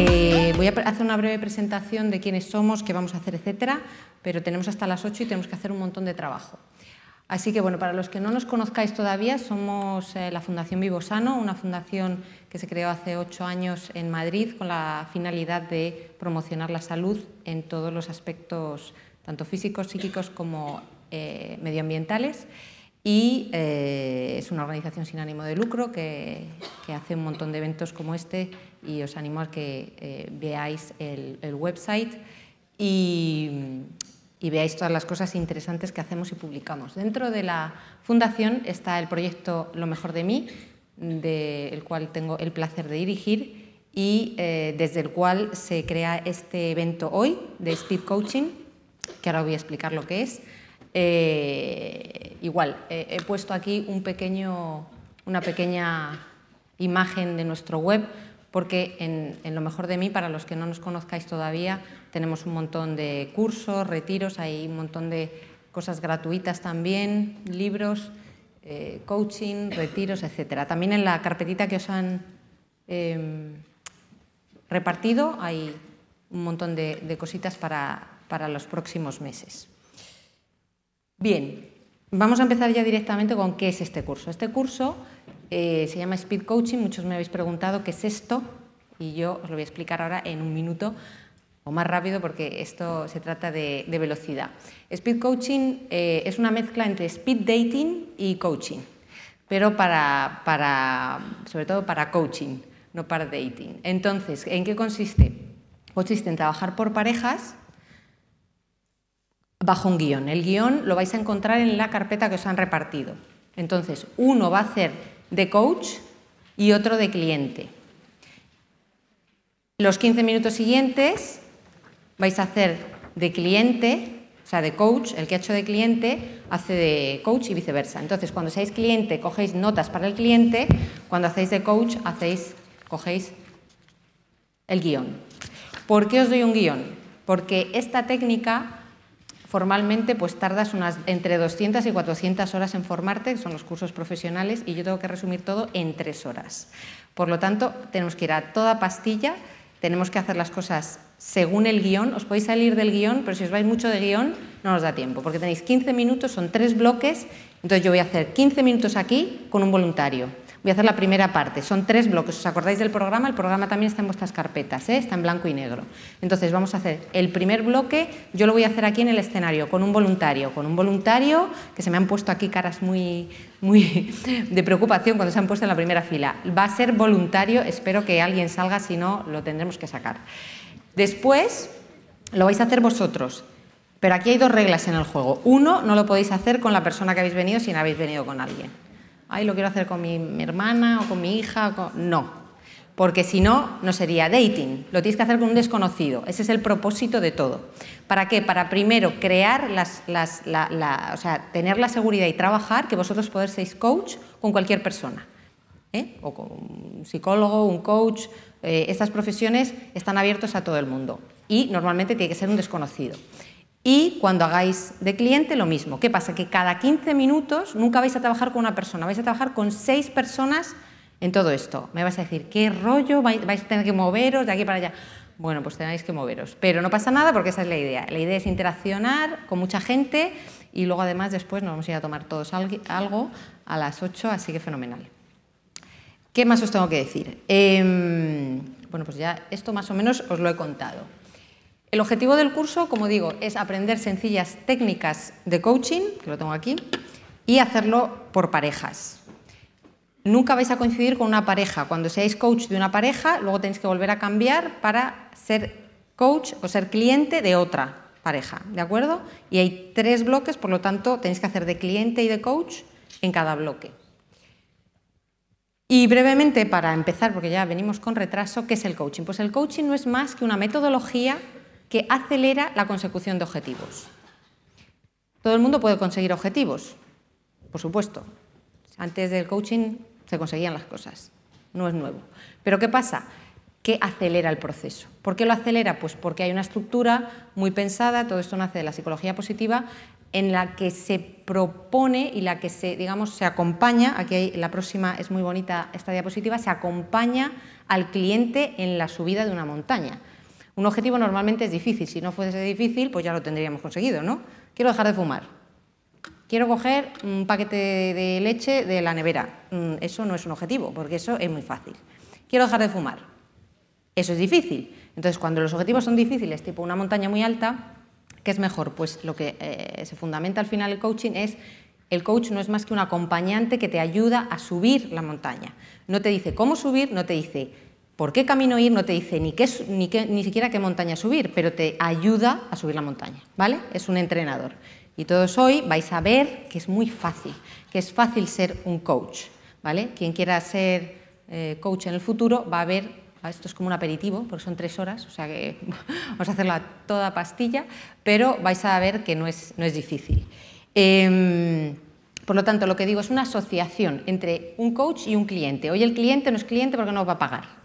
Eh, voy a hacer una breve presentación de quiénes somos, qué vamos a hacer, etcétera, pero tenemos hasta las 8 y tenemos que hacer un montón de trabajo. Así que, bueno, para los que no nos conozcáis todavía, somos eh, la Fundación Vivo Sano, una fundación que se creó hace ocho años en Madrid con la finalidad de promocionar la salud en todos los aspectos, tanto físicos, psíquicos como eh, medioambientales. Y eh, es una organización sin ánimo de lucro que, hace un montón de eventos como este y os animo a que veáis el, el website. Y, y veáis todas las cosas interesantes que hacemos y publicamos. Dentro de la fundación está el proyecto Lo mejor de mí, del cual tengo el placer de dirigir y eh, desde el cual se crea este evento hoy de Speed Coaching, que ahora voy a explicar lo que es. Eh, igual, eh, he puesto aquí pequeño, una pequeña imagen de nuestro web porque en, lo mejor de mí, para los que no nos conozcáis todavía, tenemos un montón de cursos, retiros, hay un montón de cosas gratuitas también, libros, eh, coaching, retiros, etc. También en la carpetita que os han em, repartido hay un montón de, de cositas para, para los próximos meses. Bien, Vamos a empezar ya directamente con qué es este curso. Este curso eh, se llama Speed Coaching, muchos me habéis preguntado qué es esto y yo os lo voy a explicar ahora en un minuto o más rápido porque esto se trata de, velocidad. Speed Coaching eh, es una mezcla entre speed dating y coaching, pero para, para, sobre todo para coaching, no para dating. Entonces, ¿en qué consiste? Consiste en trabajar por parejas bajo un guión. El guión lo vais a encontrar en la carpeta que os han repartido. Entonces, uno va a hacer de coach y otro de cliente. Los 15 minutos siguientes vais a hacer de cliente, o sea, de coach, el que ha hecho de cliente hace de coach y viceversa. Entonces, cuando seáis cliente, cogéis notas para el cliente, cuando hacéis de coach, hacéis, cogéis el guión. ¿Por qué os doy un guión? Porque esta técnica Formalmente, pues tardas entre 200 y 400 horas en formarte, son los cursos profesionales, y yo tengo que resumir todo en tres horas. Por lo tanto, tenemos que ir a toda pastilla, tenemos que hacer las cosas según el guión. Os podéis salir del guión, pero si os vais mucho de guión, no nos da tiempo, porque tenéis 15 minutos, son tres bloques, entonces yo voy a hacer 15 minutos aquí con un voluntario. Voy a hacer la primera parte. Son tres bloques. ¿Os acordáis del programa? El programa también está en vuestras carpetas, ¿eh? está en blanco y negro. Entonces vamos a hacer el primer bloque. Yo lo voy a hacer aquí en el escenario con un voluntario, con un voluntario que se me han puesto aquí caras muy, muy de preocupación cuando se han puesto en la primera fila. Va a ser voluntario. Espero que alguien salga, si no lo tendremos que sacar. Después lo vais a hacer vosotros. Pero aquí hay dos reglas en el juego. Uno, no lo podéis hacer con la persona que habéis venido si no habéis venido con alguien ay, lo quiero hacer con mi, hermana o con mi hija. No, porque si no, no sería dating. Lo tienes que hacer con un desconocido. Ese es el propósito de todo. ¿Para qué? Para primero crear las, las o sea, tener la seguridad y trabajar que vosotros podés ser coach con cualquier persona. ¿eh? O con un psicólogo, un coach. Eh, estas profesiones están abiertas a todo el mundo y normalmente tiene que ser un desconocido. Y cuando hagáis de cliente, lo mismo. ¿Qué pasa? Que cada 15 minutos nunca vais a trabajar con una persona, vais a trabajar con seis personas en todo esto. Me vais a decir, ¿qué rollo? ¿Vais a tener que moveros de aquí para allá? Bueno, pues tenéis que moveros. Pero no pasa nada porque esa es la idea. La idea es interaccionar con mucha gente y luego además después nos vamos a ir a tomar todos algo a las 8, así que fenomenal. ¿Qué más os tengo que decir? Em, bueno, pues ya esto más o menos os lo he contado. El objetivo del curso, como digo, es aprender sencillas técnicas de coaching, que lo tengo aquí, y hacerlo por parejas. Nunca vais a coincidir con una pareja. Cuando seáis coach de una pareja, luego tenéis que volver a cambiar para ser coach o ser cliente de otra pareja, ¿de acuerdo? Y hay tres bloques, por lo tanto, tenéis que hacer de cliente y de coach en cada bloque. Y brevemente, para empezar, porque ya venimos con retraso, ¿qué es el coaching? Pues el coaching no es más que una metodología que acelera la consecución de objetivos. Todo el mundo puede conseguir objetivos, por supuesto. Antes del coaching se conseguían las cosas, no es nuevo. Pero ¿qué pasa? Que acelera el proceso. ¿Por qué lo acelera? Pues porque hay una estructura muy pensada, todo esto nace de la psicología positiva, en la que se propone y la que se, digamos, se acompaña, aquí hay, la próxima es muy bonita esta diapositiva, se acompaña al cliente en la subida de una montaña. Un objetivo normalmente es difícil, si no fuese difícil, pues ya lo tendríamos conseguido, ¿no? Quiero dejar de fumar. Quiero coger un paquete de leche de la nevera. Mm, eso no es un objetivo, porque eso es muy fácil. Quiero dejar de fumar. Eso es difícil. Entonces, cuando los objetivos son difíciles, tipo una montaña muy alta, ¿qué es mejor? Pues lo que eh, se fundamenta al final el coaching es el coach no es más que un acompañante que te ayuda a subir la montaña. No te dice cómo subir, no te dice por qué camino ir no te dice ni, qué, ni, ni siquiera qué montaña subir, pero te ayuda a subir la montaña, ¿vale? Es un entrenador. Y todos hoy vais a ver que es muy fácil, que es fácil ser un coach, ¿vale? Quien quiera ser eh, coach en el futuro va a ver, esto es como un aperitivo, porque son tres horas, o sea que vamos a hacerla toda pastilla, pero vais a ver que no es, no es difícil. Em, por lo tanto, lo que digo es una asociación entre un coach y un cliente. Hoy el cliente no es cliente porque no va a pagar,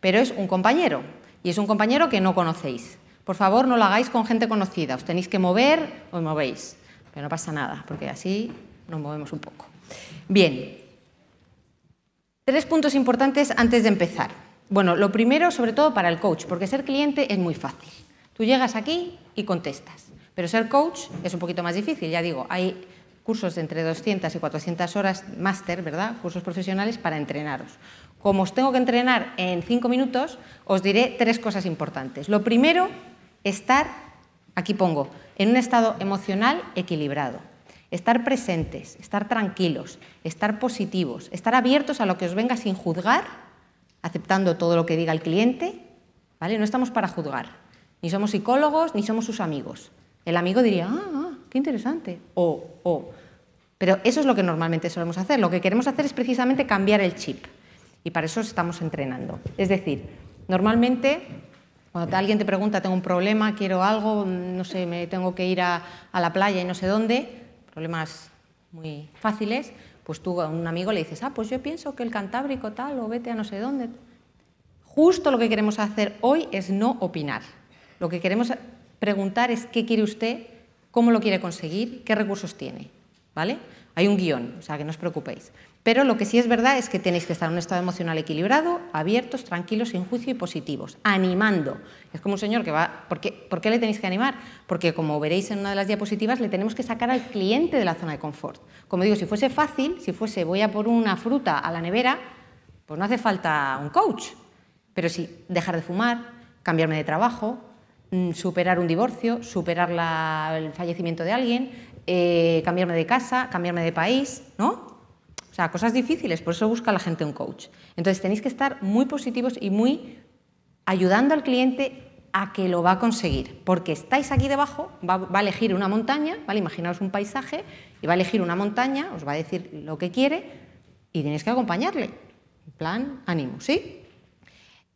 pero es un compañero y es un compañero que no conocéis. Por favor, no lo hagáis con gente conocida, os tenéis que mover, os movéis, pero no pasa nada, porque así nos movemos un poco. Bien, tres puntos importantes antes de empezar. Bueno, lo primero, sobre todo para el coach, porque ser cliente es muy fácil. Tú llegas aquí y contestas, pero ser coach es un poquito más difícil, ya digo, hay cursos de entre 200 y 400 horas máster, ¿verdad? Cursos profesionales para entrenaros. Como os tengo que entrenar en cinco minutos, os diré tres cosas importantes. Lo primero, estar, aquí pongo, en un estado emocional equilibrado. Estar presentes, estar tranquilos, estar positivos, estar abiertos a lo que os venga sin juzgar, aceptando todo lo que diga el cliente, ¿vale? No estamos para juzgar, ni somos psicólogos, ni somos sus amigos. El amigo diría, ah, ah qué interesante, o pero eso es lo que normalmente solemos hacer. Lo que queremos hacer es precisamente cambiar el chip. Y para eso estamos entrenando. Es decir, normalmente cuando alguien te pregunta, tengo un problema, quiero algo, no sé, me tengo que ir a, a, la playa y no sé dónde, problemas muy fáciles, pues tú a un amigo le dices, ah, pues yo pienso que el Cantábrico tal, o vete a no sé dónde. Justo lo que queremos hacer hoy es no opinar. Lo que queremos preguntar es qué quiere usted cómo lo quiere conseguir, qué recursos tiene. ¿Vale? Hay un guión, o sea que no os preocupéis. Pero lo que sí es verdad es que tenéis que estar en un estado emocional equilibrado, abiertos, tranquilos, sin juicio y positivos, animando. Es como un señor que va... ¿Por qué, ¿Por qué le tenéis que animar? Porque como veréis en una de las diapositivas, le tenemos que sacar al cliente de la zona de confort. Como digo, si fuese fácil, si fuese voy a por una fruta a la nevera, pues no hace falta un coach. Pero sí, dejar de fumar, cambiarme de trabajo, Mm, superar un divorcio, superar el fallecimiento de alguien, eh, cambiarme de casa, cambiarme de país, ¿no? O sea, cosas difíciles, por eso busca la gente un coach. Entonces tenéis que estar muy positivos y muy ayudando al cliente a que lo va a conseguir, porque estáis aquí debajo, va, a elegir una montaña, ¿vale? Imaginaos un paisaje y va a elegir una montaña, os va a decir lo que quiere y tenéis que acompañarle. plan, ánimo, ¿sí?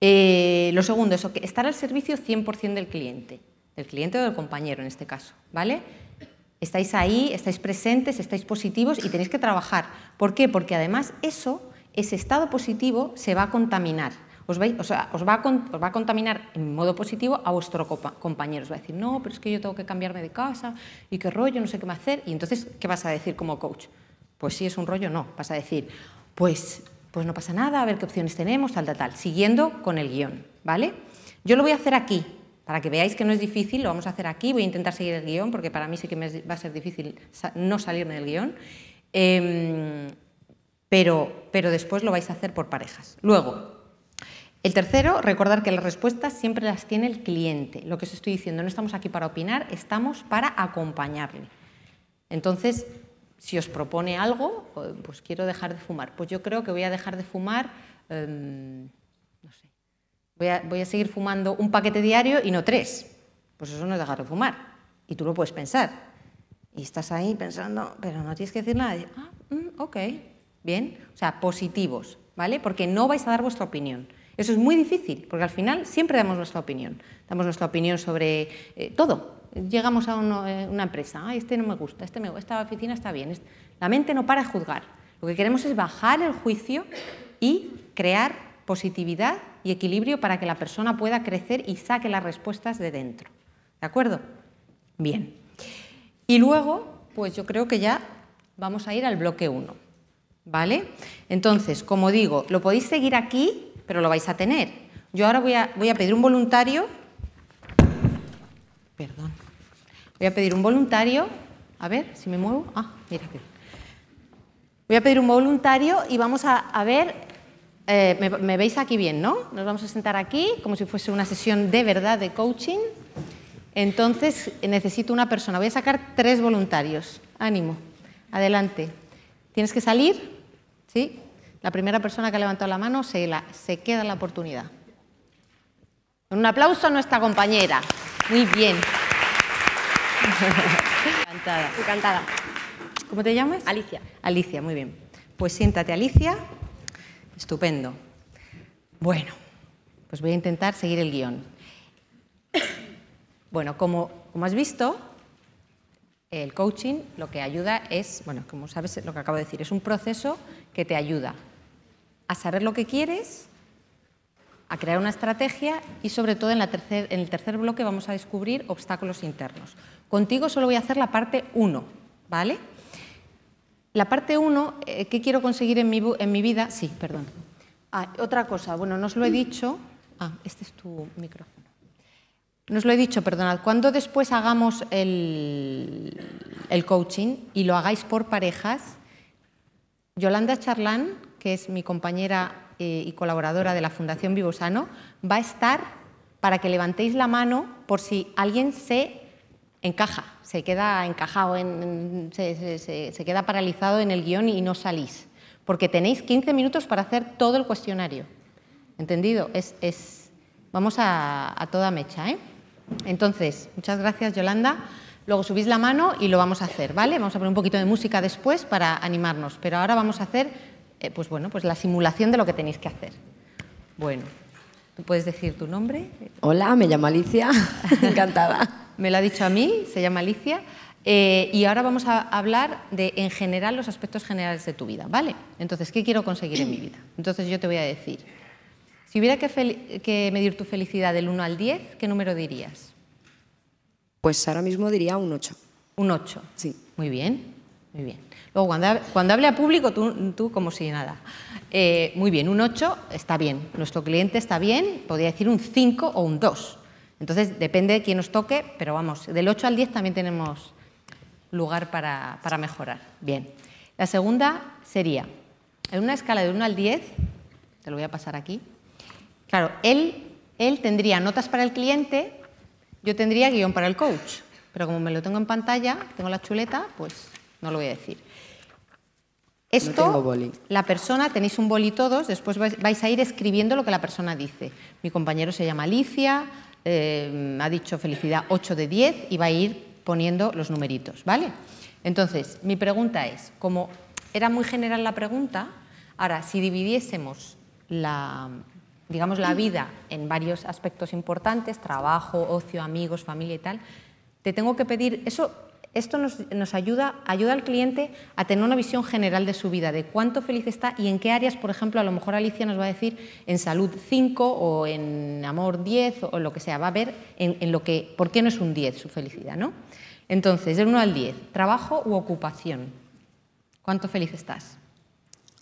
Eh, lo segundo, es estar al servicio 100% del cliente, del cliente o del compañero en este caso, ¿vale? Estáis ahí, estáis presentes, estáis positivos y tenéis que trabajar. ¿Por qué? Porque además eso, ese estado positivo, se va a contaminar. Os va, os, va a, os va, a, contaminar en modo positivo a vuestro compañero. Os va a decir, no, pero es que yo tengo que cambiarme de casa y qué rollo, no sé qué me hacer. Y entonces, ¿qué vas a decir como coach? Pues si es un rollo, no. Vas a decir, pues pues no pasa nada, a ver qué opciones tenemos, tal, tal, tal, siguiendo con el guión, ¿vale? Yo lo voy a hacer aquí, para que veáis que no es difícil, lo vamos a hacer aquí, voy a intentar seguir el guión, porque para mí sí que me va a ser difícil no salirme del guión, em, pero, pero después lo vais a hacer por parejas. Luego, el tercero, recordar que las respuestas siempre las tiene el cliente. Lo que os estoy diciendo, no estamos aquí para opinar, estamos para acompañarle. Entonces, si os propone algo, pues quiero dejar de fumar. Pues yo creo que voy a dejar de fumar, em, no sé, voy a, seguir fumando un paquete diario y no tres. Pues eso no es dejar de fumar. Y tú lo puedes pensar. Y estás ahí pensando, pero no tienes que decir nada. Ah, mm, ok, bien. O sea, positivos, ¿vale? Porque no vais a dar vuestra opinión. Eso es muy difícil, porque al final siempre damos nuestra opinión. Damos nuestra opinión sobre eh, todo, llegamos a eh, una empresa, este no me gusta, este me, esta oficina está bien. La mente no para de juzgar. Lo que queremos es bajar el juicio y crear positividad y equilibrio para que la persona pueda crecer y saque las respuestas de dentro. ¿De acuerdo? Bien. Y luego, pues yo creo que ya vamos a ir al bloque 1. ¿Vale? Entonces, como digo, lo podéis seguir aquí, pero lo vais a tener. Yo ahora voy a, voy a pedir un voluntario Perdón. Voy a pedir un voluntario. A ver, si me muevo. Ah, mira. Voy a pedir un voluntario y vamos a, ver. Eh, me, veis aquí bien, ¿no? Nos vamos a sentar aquí como si fuese una sesión de verdad de coaching. Entonces necesito una persona. Voy a sacar tres voluntarios. Ánimo. Adelante. ¿Tienes que salir? ¿Sí? La primera persona que ha levantado la mano se, se queda la oportunidad. Un aplauso a nuestra compañera. Muy bien. Encantada. Encantada. ¿Cómo te llamas? Alicia. Alicia, muy bien. Pues siéntate, Alicia. Estupendo. Bueno, pues voy a intentar seguir el guión. Bueno, como, como has visto, el coaching lo que ayuda es, bueno, como sabes lo que acabo de decir, es un proceso que te ayuda a saber lo que quieres a crear una estrategia y sobre todo en, la en, el tercer bloque vamos a descubrir obstáculos internos. Contigo solo voy a hacer la parte 1, ¿vale? La parte 1, eh, ¿qué quiero conseguir en mi, en mi vida? Sí, perdón. Ah, otra cosa, bueno, no os lo he dicho. Ah, este es tu micrófono. No os lo he dicho, perdonad. Cuando después hagamos el, el coaching y lo hagáis por parejas, Yolanda Charlán, que es mi compañera eh, y colaboradora de la Fundación Vivosano, va a estar para que levantéis la mano por si alguien se encaja, se queda encajado, se, queda paralizado en el guión y no salís. Porque tenéis 15 minutos para hacer todo el cuestionario. ¿Entendido? Es, vamos a, toda mecha. ¿eh? Entonces, muchas gracias, Yolanda. Luego subís la mano y lo vamos a hacer, ¿vale? Vamos a poner un poquito de música después para animarnos, pero ahora vamos a hacer eh, pues bueno, pues la simulación de lo que tenéis que hacer. Bueno, ¿tú puedes decir tu nombre? Hola, me llamo Alicia, encantada. me lo ha dicho a mí, se llama Alicia. Eh, y ahora vamos a hablar de, en general, los aspectos generales de tu vida, ¿vale? Entonces, ¿qué quiero conseguir en mi vida? Entonces yo te voy a decir, si hubiera que, que medir tu felicidad del 1 al 10, ¿qué número dirías? Pues ahora mismo diría un 8. Un 8. Sí. Muy bien, muy bien. Luego, cuando, cuando hable a público, tú, como si nada. Eh, muy bien, un 8 está bien, nuestro cliente está bien, podría decir un 5 o un 2. Entonces, depende de quién nos toque, pero vamos, del 8 al 10 también tenemos lugar para, mejorar. Bien, la segunda sería, en una escala de 1 al 10, te lo voy a pasar aquí, claro, él, él tendría notas para el cliente, yo tendría guión para el coach, pero como me lo tengo en pantalla, tengo la chuleta, pues no lo voy a decir. Esto, la persona, tenéis un boli todos, después vais a ir escribiendo lo que la persona dice. Mi compañero se llama Alicia, eh, ha dicho felicidad 8 de 10 y va a ir poniendo los numeritos, ¿vale? Entonces, mi pregunta es, como era muy general la pregunta, ahora, si dividiésemos la, digamos, la vida en varios aspectos importantes, trabajo, ocio, amigos, familia y tal, te tengo que pedir, eso esto nos, ayuda, ayuda al cliente a tener una visión general de su vida, de cuánto feliz está y en qué áreas, por ejemplo, a lo mejor Alicia nos va a decir en salud 5 o en amor 10 o lo que sea, va a ver en, lo que, por qué no es un 10 su felicidad, ¿no? Entonces, del 1 al 10, trabajo u ocupación. ¿Cuánto feliz estás?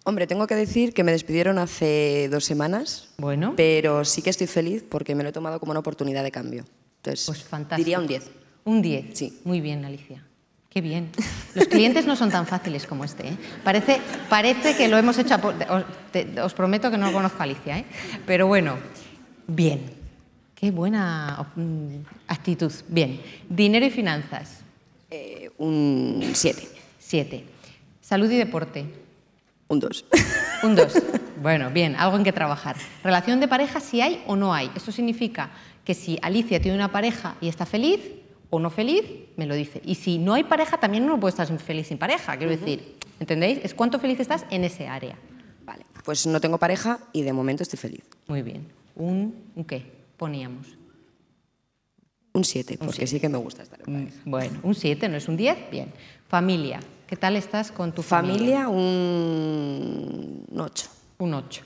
Hombre, tengo que decir que me despidieron hace dos semanas. Bueno. Pero sí que estoy feliz porque me lo he tomado como una oportunidad de cambio. Entonces, pues fantástico. diría un 10. Un 10, sí. Muy bien, Alicia. Qué bien. Los clientes no son tan fáciles como este. ¿eh? Parece, parece que lo hemos hecho. os, prometo que no conozco a Alicia, ¿eh? pero bueno, bien. Qué buena mm, actitud. Bien. Dinero y finanzas. Eh, un 7. 7. Salud y deporte. Un 2. Un 2. Bueno, bien, algo en que trabajar. Relación de pareja, si hay o no hay. eso significa que si Alicia tiene una pareja y está feliz, o no feliz, me lo dice. Y si no hay pareja, también uno puede estar feliz sin pareja, quiero decir. ¿Entendéis? Es cuánto feliz estás en ese área. Vale, pues no tengo pareja y de momento estoy feliz. Muy bien. ¿Un, un qué poníamos? Un 7, porque sí que me gusta estar en mm, pareja. Bueno, un 7, no es un 10, bien. Familia, ¿qué tal estás con tu familia? Familia, un ocho. Un 8.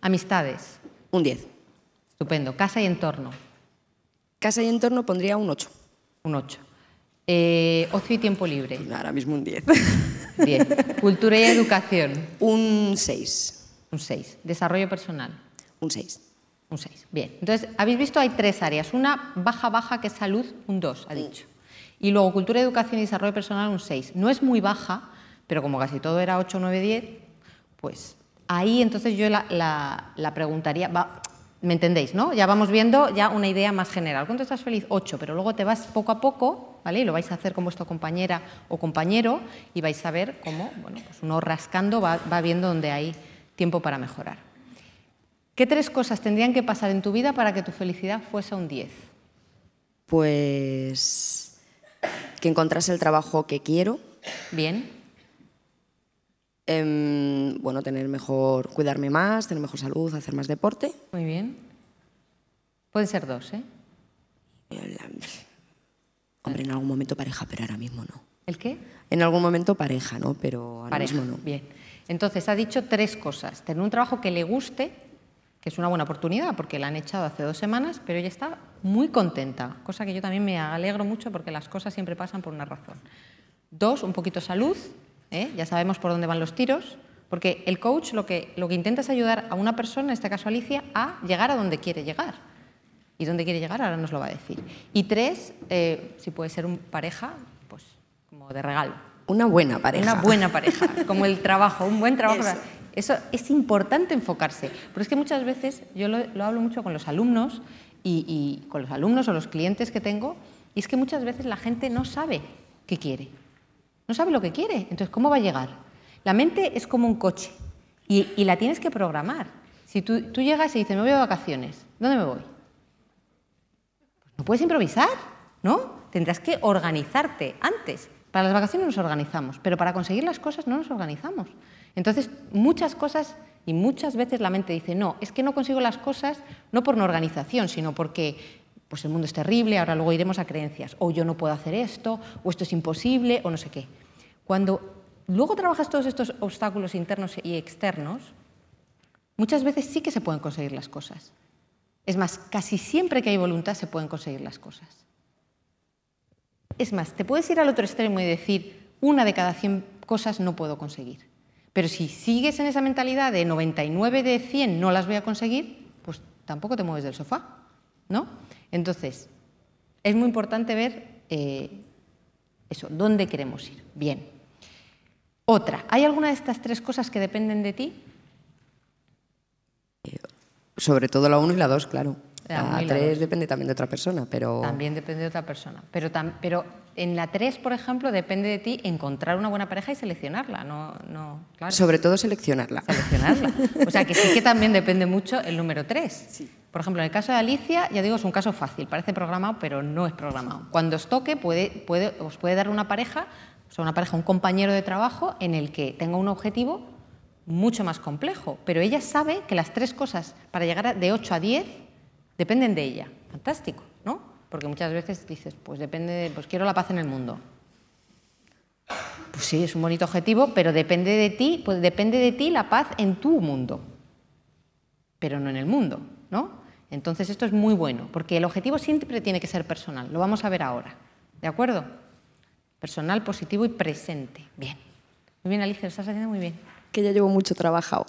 Amistades. Un 10. Estupendo. Casa y entorno. Casa y entorno pondría un 8. Un 8. Eh, ocio y tiempo libre. Pues ahora mismo un 10. Bien. Cultura y educación. Un 6. Un 6. Desarrollo personal. Un 6. Un 6. Bien. Entonces, habéis visto, hay tres áreas. Una baja, baja, que es salud, un 2, ha mm. dicho. Y luego cultura, educación y desarrollo personal, un 6. No es muy baja, pero como casi todo era 8, 9, 10, pues ahí entonces yo la, preguntaría, va, ¿Me entendéis? ¿no? Ya vamos viendo ya una idea más general. ¿Cuánto estás feliz? Ocho. pero luego te vas poco a poco, ¿vale? Y lo vais a hacer con vuestra compañera o compañero y vais a ver cómo, pues uno rascando va, viendo dónde hay tiempo para mejorar. ¿Qué tres cosas tendrían que pasar en tu vida para que tu felicidad fuese un 10? Pues que encontrase el trabajo que quiero. Bien. Em, bueno, tener mejor, cuidarme más, tener mejor salud, hacer más deporte. Muy bien. Pueden ser dos, ¿eh? Em, hombre, en algún momento pareja, pero ahora mismo no. ¿El qué? En algún momento pareja, ¿no? Pero ahora mismo no. Bien. Entonces, ha dicho tres cosas. Tener un trabajo que le guste, que es una buena oportunidad porque la han echado hace dos semanas, pero ella está muy contenta, cosa que yo también me alegro mucho porque las cosas siempre pasan por una razón. Dos, un poquito salud, ¿eh? ya sabemos por dónde van los tiros, porque el coach lo que, intenta es ayudar a una persona, en este caso Alicia, a llegar a donde quiere llegar. Y dónde quiere llegar ahora nos lo va a decir. Y tres, eh, si puede ser un pareja, pues como de regalo. Una buena pareja. Una buena pareja, como el trabajo, un buen trabajo. Eso. es importante enfocarse, pero es que muchas veces yo lo, hablo mucho con los alumnos y, con los alumnos o los clientes que tengo, y es que muchas veces la gente no sabe qué quiere no sabe lo que quiere, entonces ¿cómo va a llegar? La mente es como un coche y, la tienes que programar. Si tú, llegas y dices, me voy a vacaciones, ¿dónde me voy? Pues no puedes improvisar, ¿no? Tendrás que organizarte antes. Para las vacaciones nos organizamos, pero para conseguir las cosas no nos organizamos. Entonces, muchas cosas y muchas veces la mente dice, no, es que no consigo las cosas no por una organización, sino porque pues el mundo es terrible, ahora luego iremos a creencias, o yo no puedo hacer esto, o esto es imposible, o no sé qué. Cuando luego trabajas todos estos obstáculos internos y externos, muchas veces sí que se pueden conseguir las cosas. Es más, casi siempre que hay voluntad se pueden conseguir las cosas. Es más, te puedes ir al otro extremo y decir, una de cada 100 cosas no puedo conseguir. Pero si sigues en esa mentalidad de 99 de 100 no las voy a conseguir, pues tampoco te mueves del sofá. ¿no? Entonces, es muy importante ver eh, eso, dónde queremos ir. Bien. Otra, ¿hay alguna de estas tres cosas que dependen de ti? Eh, sobre todo la 1 y la 2, claro a 3 depende también de otra persona, pero... También depende de otra persona. Pero, en la 3, por ejemplo, depende de ti encontrar una buena pareja y seleccionarla. No, Sobre todo seleccionarla. Seleccionarla. O sea, que sí que también depende mucho el número 3. Por ejemplo, en el caso de Alicia, ya digo, es un caso fácil. Parece programado, pero no es programado. Cuando os toque, puede, os puede dar una pareja, o sea, una pareja, un compañero de trabajo en el que tenga un objetivo mucho más complejo. Pero ella sabe que las tres cosas, para llegar de 8 a 10, dependen de ella. Fantástico, ¿no? Porque muchas veces dices, pues depende, pues quiero la paz en el mundo. Pues sí, es un bonito objetivo, pero depende de ti, pues depende de ti la paz en tu mundo, pero no en el mundo, ¿no? Entonces esto es muy bueno, porque el objetivo siempre tiene que ser personal, lo vamos a ver ahora, ¿de acuerdo? Personal, positivo y presente. Bien. Muy bien, Alicia, lo estás haciendo muy bien. Que ya llevo mucho trabajado.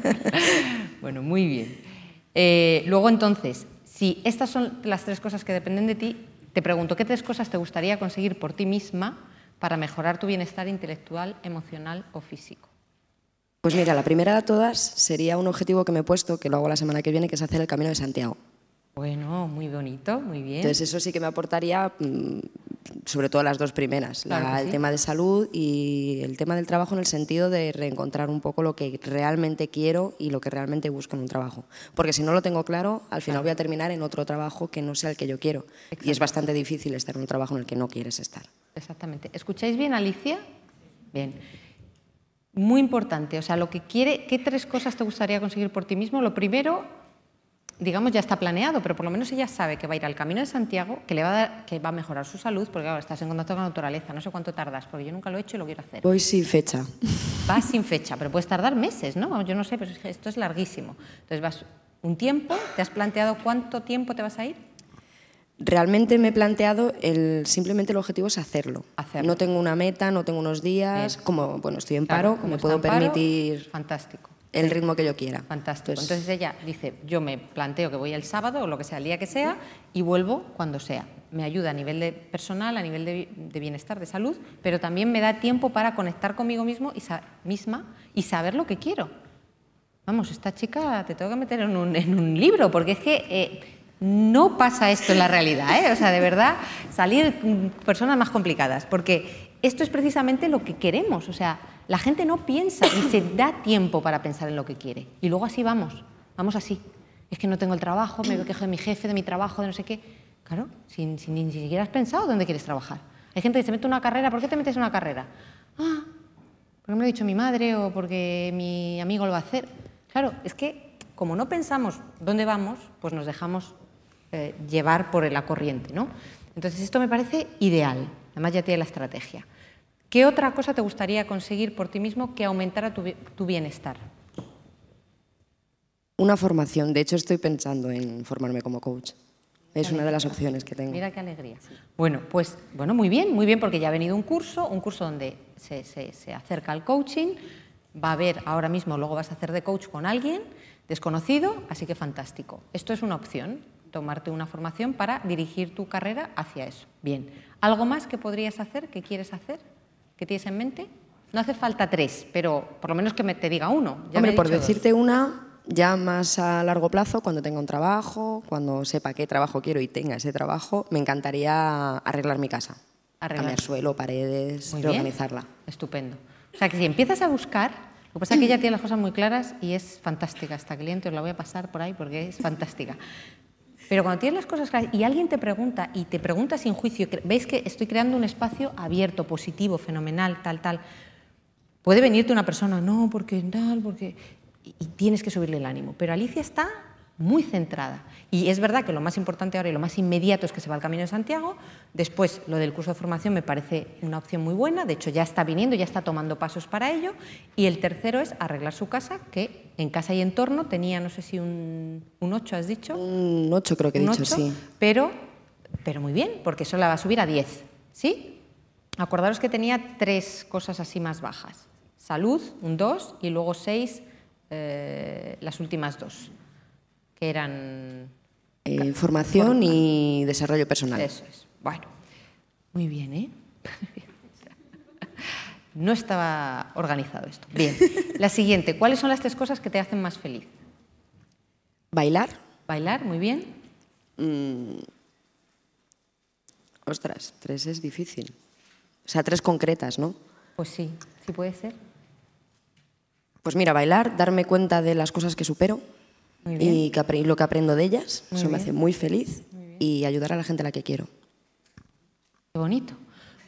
bueno, muy bien. Eh, luego entonces, si estas son las tres cosas que dependen de ti, te pregunto, ¿qué tres cosas te gustaría conseguir por ti misma para mejorar tu bienestar intelectual, emocional o físico? Pues mira, la primera de todas sería un objetivo que me he puesto, que lo hago la semana que viene, que es hacer el Camino de Santiago. Bueno, muy bonito, muy bien. Entonces eso sí que me aportaría, mm, sobre todo las dos primeras, el tema de salud y el tema del trabajo en el sentido de reencontrar un poco lo que realmente quiero y lo que realmente busco en un trabajo. Porque si no lo tengo claro, al final voy a terminar en otro trabajo que no sea el que yo quiero. Y es bastante difícil estar en un trabajo en el que no quieres estar. Exactamente. ¿Escucháis bien, Alicia? Bien. Muy importante, o sea, lo que quiere, ¿qué tres cosas te gustaría conseguir por ti mismo? Lo primero, digamos, ya está planeado, pero por lo menos ella sabe que va a ir al Camino de Santiago, que, le va a que va a mejorar su salud, porque ahora estás en contacto con la naturaleza, no sé cuánto tardas, porque yo nunca lo he hecho y lo quiero hacer. Voy sin fecha. Vas sin fecha, pero puedes tardar meses, ¿no? Yo no sé, pero esto es larguísimo. Entonces vas un tiempo, ¿te has planteado cuánto tiempo te vas a ir? Realmente me he planteado el simplemente el objetivo es hacerlo. No tengo una meta, no tengo unos días, como bueno, estoy en paro, me puedo permitir. Fantástico el ritmo que yo quiera. Fantástico. Pues Entonces ella dice, yo me planteo que voy el sábado o lo que sea, el día que sea, y vuelvo cuando sea. Me ayuda a nivel de personal, a nivel de, bienestar, de salud, pero también me da tiempo para conectar conmigo mismo y misma y saber lo que quiero. Vamos, esta chica te tengo que meter en un, libro, porque es que... Eh, no pasa esto en la realidad, ¿eh? o sea, de verdad, salir mm, personas más complicadas, porque esto es precisamente lo que queremos, o sea, la gente no piensa y se da tiempo para pensar en lo que quiere. Y luego así vamos, vamos así. Es que no tengo el trabajo, me quejo de mi jefe, de mi trabajo, de no sé qué. Claro, si, ni, siquiera has pensado dónde quieres trabajar. Hay gente que se mete una carrera, ¿por qué te metes una carrera? Ah, porque me lo ha dicho mi madre o porque mi amigo lo va a hacer. Claro, es que como no pensamos dónde vamos, pues nos dejamos eh, llevar por la corriente, ¿no? Entonces esto me parece ideal, además ya tiene la estrategia. ¿Qué otra cosa te gustaría conseguir por ti mismo que aumentara tu, bienestar? Una formación. De hecho, estoy pensando en formarme como coach. Es una de las opciones que tengo. Mira qué alegría. Bueno, pues bueno, muy bien, muy bien, porque ya ha venido un curso, un curso donde se, se acerca al coaching, va a haber ahora mismo, luego vas a hacer de coach con alguien desconocido, así que fantástico. Esto es una opción, tomarte una formación para dirigir tu carrera hacia eso. Bien, ¿algo más que podrías hacer, que quieres hacer? ¿Qué tienes en mente? No hace falta tres, pero por lo menos que me, te diga uno. Hombre, por decirte una, ya más a largo plazo, cuando tenga un trabajo, cuando sepa qué trabajo quiero y tenga ese trabajo, me encantaría arreglar mi casa. Arreglar. Cambiar suelo, paredes, y reorganizarla. Estupendo. O sea que si empiezas a buscar, lo que pasa es que ella tiene las cosas muy claras y es fantástica esta cliente, os la voy a pasar por ahí porque es fantástica. Pero cuando tienes las cosas claras y alguien te pregunta y te pregunta sin juicio, veis que estoy creando un espacio abierto, positivo, fenomenal, tal, tal, puede venirte una persona, no, porque tal, porque... Y tienes que subirle el ánimo. Pero Alicia está muy centrada. Y es verdad que lo más importante ahora y lo más inmediato es que se va al Camino de Santiago. Después, lo del curso de formación me parece una opción muy buena. De hecho, ya está viniendo, ya está tomando pasos para ello. Y el tercero es arreglar su casa, que en casa y entorno tenía, no sé si un, 8, ¿has dicho? Un 8 creo que he dicho, sí. Pero, pero muy bien, porque eso la va a subir a 10. ¿Sí? Acordaros que tenía tres cosas así más bajas. Salud, un 2, y luego 6, eh, las últimas dos que eran... Eh, formación y desarrollo personal. Eso es. Bueno, muy bien, ¿eh? No estaba organizado esto. Bien. La siguiente, ¿cuáles son las tres cosas que te hacen más feliz? Bailar. Bailar, muy bien. Mm. Ostras, tres es difícil. O sea, tres concretas, ¿no? Pues sí, sí puede ser. Pues mira, bailar, darme cuenta de las cosas que supero, y lo que aprendo de ellas. eso me hace muy feliz y ayudar a la gente a la que quiero. Qué bonito.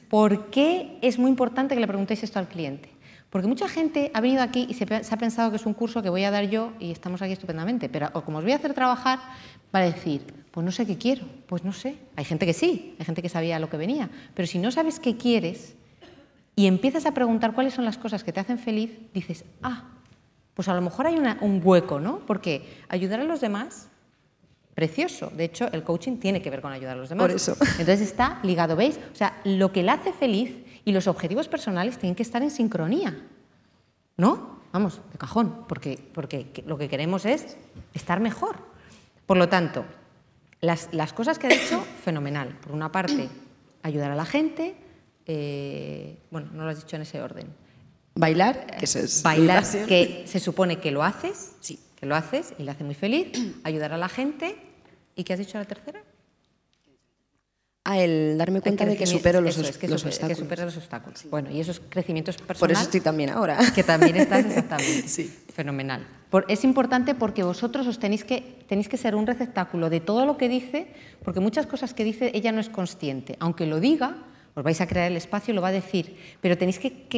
¿Por qué es muy importante que le preguntéis esto al cliente? Porque mucha gente ha venido aquí y se, ha pensado que es un curso que voy a dar yo y estamos aquí estupendamente, pero o como os voy a hacer trabajar, a decir, pues no sé qué quiero, pues no sé. Hay gente que sí, hay gente que sabía lo que venía, pero si no sabes qué quieres y empiezas a preguntar cuáles son las cosas que te hacen feliz, dices, ah, pues a lo mejor hay un hueco, ¿no? Porque ayudar a los demás, precioso. De hecho, el coaching tiene que ver con ayudar a los demás. Por eso. Entonces está ligado, ¿veis? O sea, lo que le hace feliz y los objetivos personales tienen que estar en sincronía, ¿no? Vamos, de cajón, porque, porque lo que queremos es estar mejor. Por lo tanto, las, cosas que ha dicho, fenomenal. Por una parte, ayudar a la gente, eh, bueno, no lo has dicho en ese orden, Bailar, que Bailar, que se supone que lo haces, sí. que lo haces y le hace muy feliz, ayudar a la gente. ¿Y qué has dicho a la tercera? a ah, el darme cuenta de que supero los, que obstáculos. los obstáculos. Bueno, y esos crecimientos personales. Por eso estoy también ahora. Que también estás exactamente. sí. Fenomenal. es importante porque vosotros tenéis que, ser un receptáculo de todo lo que dice, porque muchas cosas que dice ella no es consciente. Aunque lo diga, os vais a crear el espacio y lo va a decir, pero tenéis que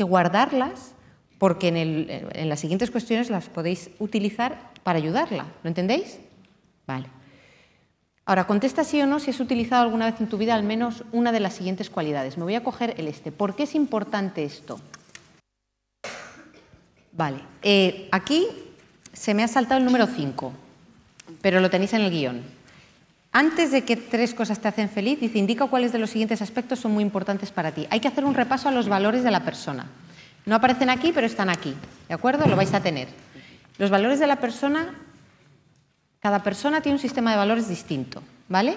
que guardarlas porque en, las siguientes cuestiones las podéis utilizar para ayudarla. ¿Lo entendéis? Vale. Ahora, contesta sí o no si has utilizado alguna vez en tu vida al menos una de las siguientes cualidades. Me voy a coger el este. ¿Por qué es importante esto? Vale. Eh, aquí se me ha saltado el número 5, pero lo tenéis en el guión. Antes de que tres cosas te hacen feliz, dice, indica cuáles de los siguientes aspectos son muy importantes para ti. Hay que hacer un repaso a los valores de la persona. No aparecen aquí, pero están aquí. ¿De acuerdo? Lo vais a tener. Los valores de la persona, cada persona tiene un sistema de valores distinto. ¿Vale?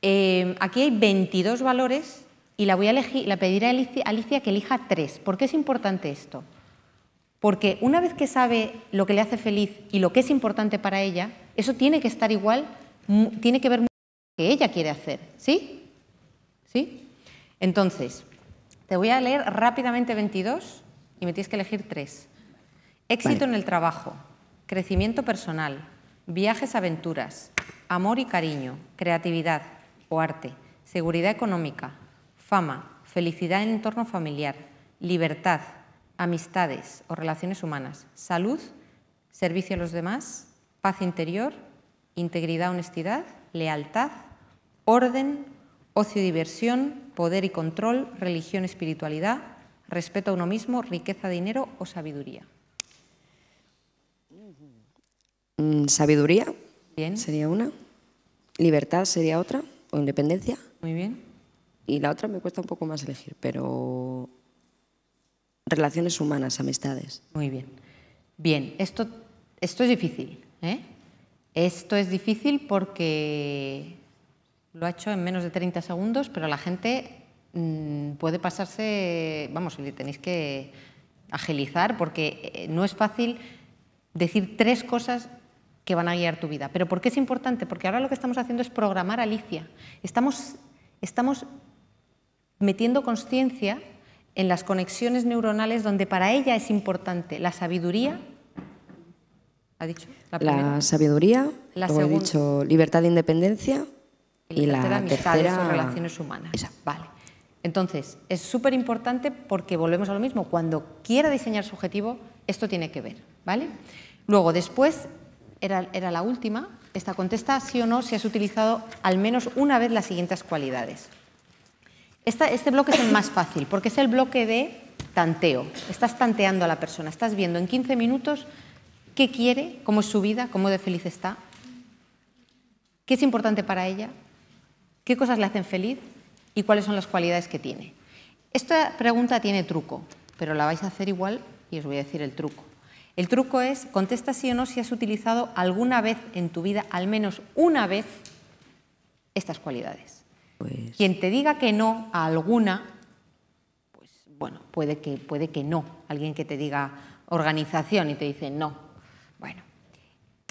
Eh, aquí hay 22 valores y la voy a elegir, pediré a Alicia, Alicia que elija tres. ¿Por qué es importante esto? Porque una vez que sabe lo que le hace feliz y lo que es importante para ella, eso tiene que estar igual tiene que ver mucho con lo que ella quiere hacer. ¿Sí? ¿Sí? Entonces, te voy a leer rápidamente 22 y me tienes que elegir tres. Éxito en el trabajo, crecimiento personal, viajes, aventuras, amor y cariño, creatividad o arte, seguridad económica, fama, felicidad en entorno familiar, libertad, amistades o relaciones humanas, salud, servicio a los demás, paz interior integridad, honestidad, lealtad, orden, ocio y diversión, poder y control, religión, espiritualidad, respeto a uno mismo, riqueza, dinero o sabiduría. Mm, sabiduría bien. sería una, libertad sería otra, o independencia. Muy bien. Y la otra me cuesta un poco más elegir, pero relaciones humanas, amistades. Muy bien. Bien, esto, esto es difícil. ¿eh? Esto es difícil porque lo ha hecho en menos de 30 segundos, pero la gente mm, puede pasarse, vamos, le tenéis que agilizar porque eh, no es fácil decir tres cosas que van a guiar tu vida. Pero ¿por qué es importante? Porque ahora lo que estamos haciendo es programar a Alicia. Estamos, estamos metiendo conciencia en las conexiones neuronales donde para ella es importante la sabiduría la, sabiduría, la he dicho, libertad de independencia. Y, la tercera, amistades relaciones humanas. Vale. Entonces, es súper importante porque volvemos a lo mismo. Cuando quiera diseñar su objetivo, esto tiene que ver, ¿vale? Luego, después, era, la última. Esta contesta sí o no si has utilizado al menos una vez las siguientes cualidades. Esta, este bloque es el más fácil porque es el bloque de tanteo. Estás tanteando a la persona, estás viendo en 15 minutos qué quiere, cómo es su vida, cómo de feliz está, qué es importante para ella, qué cosas le hacen feliz y cuáles son las cualidades que tiene. Esta pregunta tiene truco, pero la vais a hacer igual y os voy a decir el truco. El truco es, contesta sí o no si has utilizado alguna vez en tu vida, al menos una vez, estas cualidades. Pues Quien te diga que no a alguna, pues bueno, puede que, puede que no. Alguien que te diga organización y te dice no, bueno,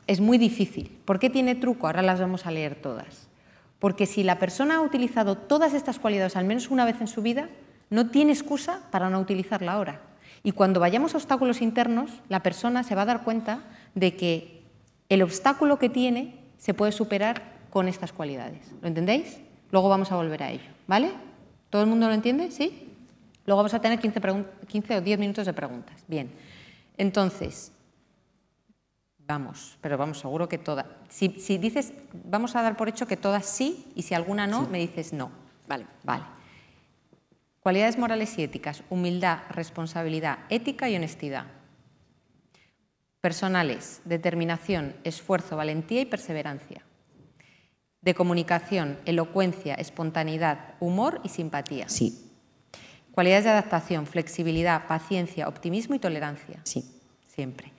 es muy difícil. ¿Por qué tiene truco? Ahora las vamos a leer todas. Porque si la persona ha utilizado todas estas cualidades al menos una vez en su vida, no tiene excusa para no utilizarla ahora. Y cuando vayamos a obstáculos internos, la persona se va a dar cuenta de que el obstáculo que tiene se puede superar con estas cualidades. ¿Lo entendéis? Luego vamos a volver a ello. ¿Vale? ¿Todo el mundo lo entiende? ¿Sí? Luego vamos a tener 15, 15 o 10 minutos de preguntas. Bien. Entonces, Vamos, pero vamos, seguro que todas. Si, dices, vamos a dar por hecho que todas sí, y si alguna no, me dices no. Vale. Vale. Cualidades morales y éticas, humildad, responsabilidad, ética y honestidad. Personales, determinación, esfuerzo, valentía y perseverancia. De comunicación, elocuencia, espontaneidad, humor y simpatía. Sí. Cualidades de adaptación, flexibilidad, paciencia, optimismo y tolerancia. Sí. Siempre.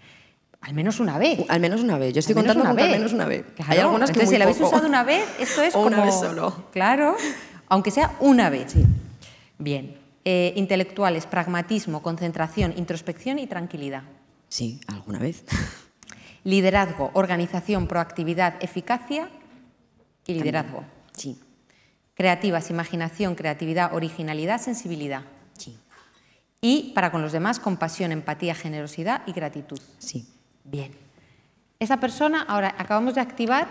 Al menos una vez. Uh, al menos una vez. Yo estoy contando con al menos una vez. Hay algunas que si la habéis usado una vez, esto es una vez solo. Claro, aunque sea una vez. Sí. Bien. Eh, intelectuales, pragmatismo, concentración, introspección y tranquilidad. Sí, alguna vez. Liderazgo, organización, proactividad, eficacia y liderazgo. Sí. Creativas, imaginación, creatividad, originalidad, sensibilidad. Sí. Y para con los demás, compasión, empatía, generosidad y gratitud. Sí. Bien. Esa persona, ahora acabamos de activar,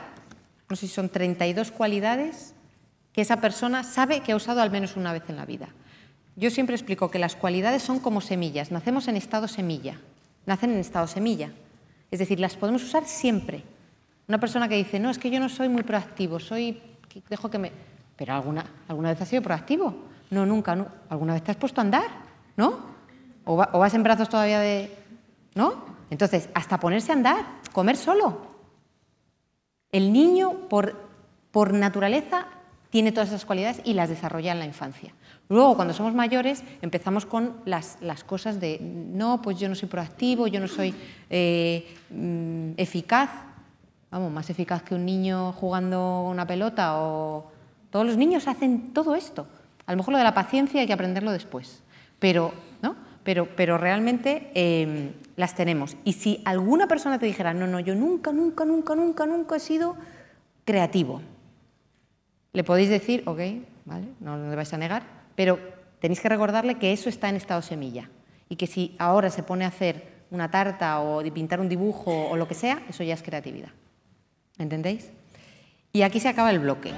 no sé si son 32 cualidades que esa persona sabe que ha usado al menos una vez en la vida. Yo siempre explico que las cualidades son como semillas, nacemos en estado semilla, nacen en estado semilla. Es decir, las podemos usar siempre. Una persona que dice, no, es que yo no soy muy proactivo, soy, dejo que me... Pero alguna, alguna vez has sido proactivo. No, nunca, ¿Alguna vez te has puesto a andar? ¿No? ¿O, o vas en brazos todavía de... ¿No? Entonces, hasta ponerse a andar, comer solo. El niño, por, naturaleza, tiene todas esas cualidades y las desarrolla en la infancia. Luego, cuando somos mayores, empezamos con las, cosas de, no, pues yo no soy proactivo, yo no soy eh, mm, eficaz, vamos, más eficaz que un niño jugando una pelota o... Todos los niños hacen todo esto. A lo mejor lo de la paciencia hay que aprenderlo después, pero, ¿no? pero, pero realmente em, las tenemos. Y si alguna persona te dijera, no, no, yo nunca, nunca, nunca, nunca, nunca he sido creativo, le podéis decir, ok, vale, no le vais a negar, pero tenéis que recordarle que eso está en estado semilla y que si ahora se pone a hacer una tarta o pintar un dibujo o lo que sea, eso ya es creatividad. ¿Entendéis? Y aquí se acaba el bloque.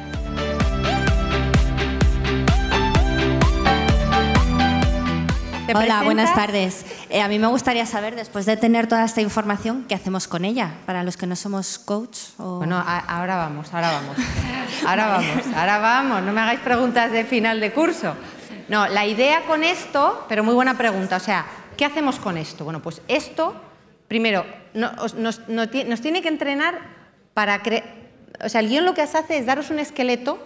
Hola, buenas tardes. Eh, a mí me gustaría saber, después de tener toda esta información, ¿qué hacemos con ella? Para los que no somos coach o... Bueno, ahora vamos, ahora vamos. Ahora vamos, ahora vamos. No me hagáis preguntas de final de curso. No, la idea con esto, pero muy buena pregunta, o sea, ¿qué hacemos con esto? Bueno, pues esto, primero, nos, tiene que entrenar para... crear. o sea, el guión lo que hace es daros un esqueleto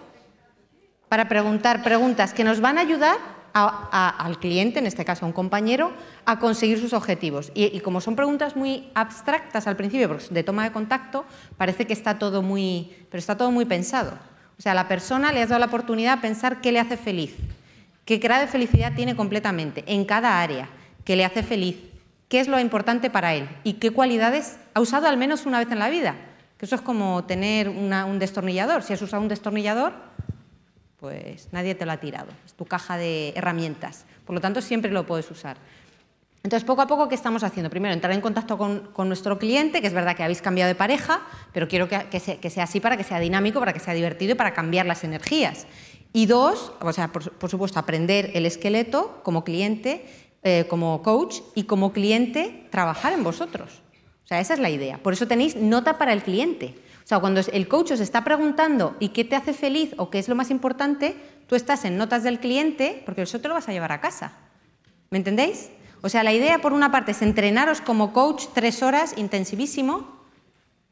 para preguntar preguntas que nos van a ayudar al cliente, en este caso a un compañero, a conseguir sus objetivos. Y, como son preguntas muy abstractas al principio, de toma de contacto, parece que está todo muy, pero está todo muy pensado. O sea, a la persona le has dado la oportunidad a pensar qué le hace feliz, qué grado de felicidad tiene completamente en cada área, qué le hace feliz, qué es lo importante para él y qué cualidades ha usado al menos una vez en la vida. Que eso es como tener un destornillador. Si has usado un destornillador, pues nadie te lo ha tirado, es tu caja de herramientas, por lo tanto siempre lo puedes usar. Entonces, poco a poco, ¿qué estamos haciendo? Primero, entrar en contacto con, nuestro cliente, que es verdad que habéis cambiado de pareja, pero quiero que, sea así para que sea dinámico, para que sea divertido y para cambiar las energías. Y dos, por, supuesto, aprender el esqueleto como cliente, eh, como coach y como cliente trabajar en vosotros. O sea, esa es la idea. Por eso tenéis nota para el cliente. O sea, cuando el coach os está preguntando ¿y qué te hace feliz o qué es lo más importante? Tú estás en notas del cliente porque eso te lo vas a llevar a casa. ¿Me entendéis? O sea, la idea por una parte es entrenaros como coach tres horas intensivísimo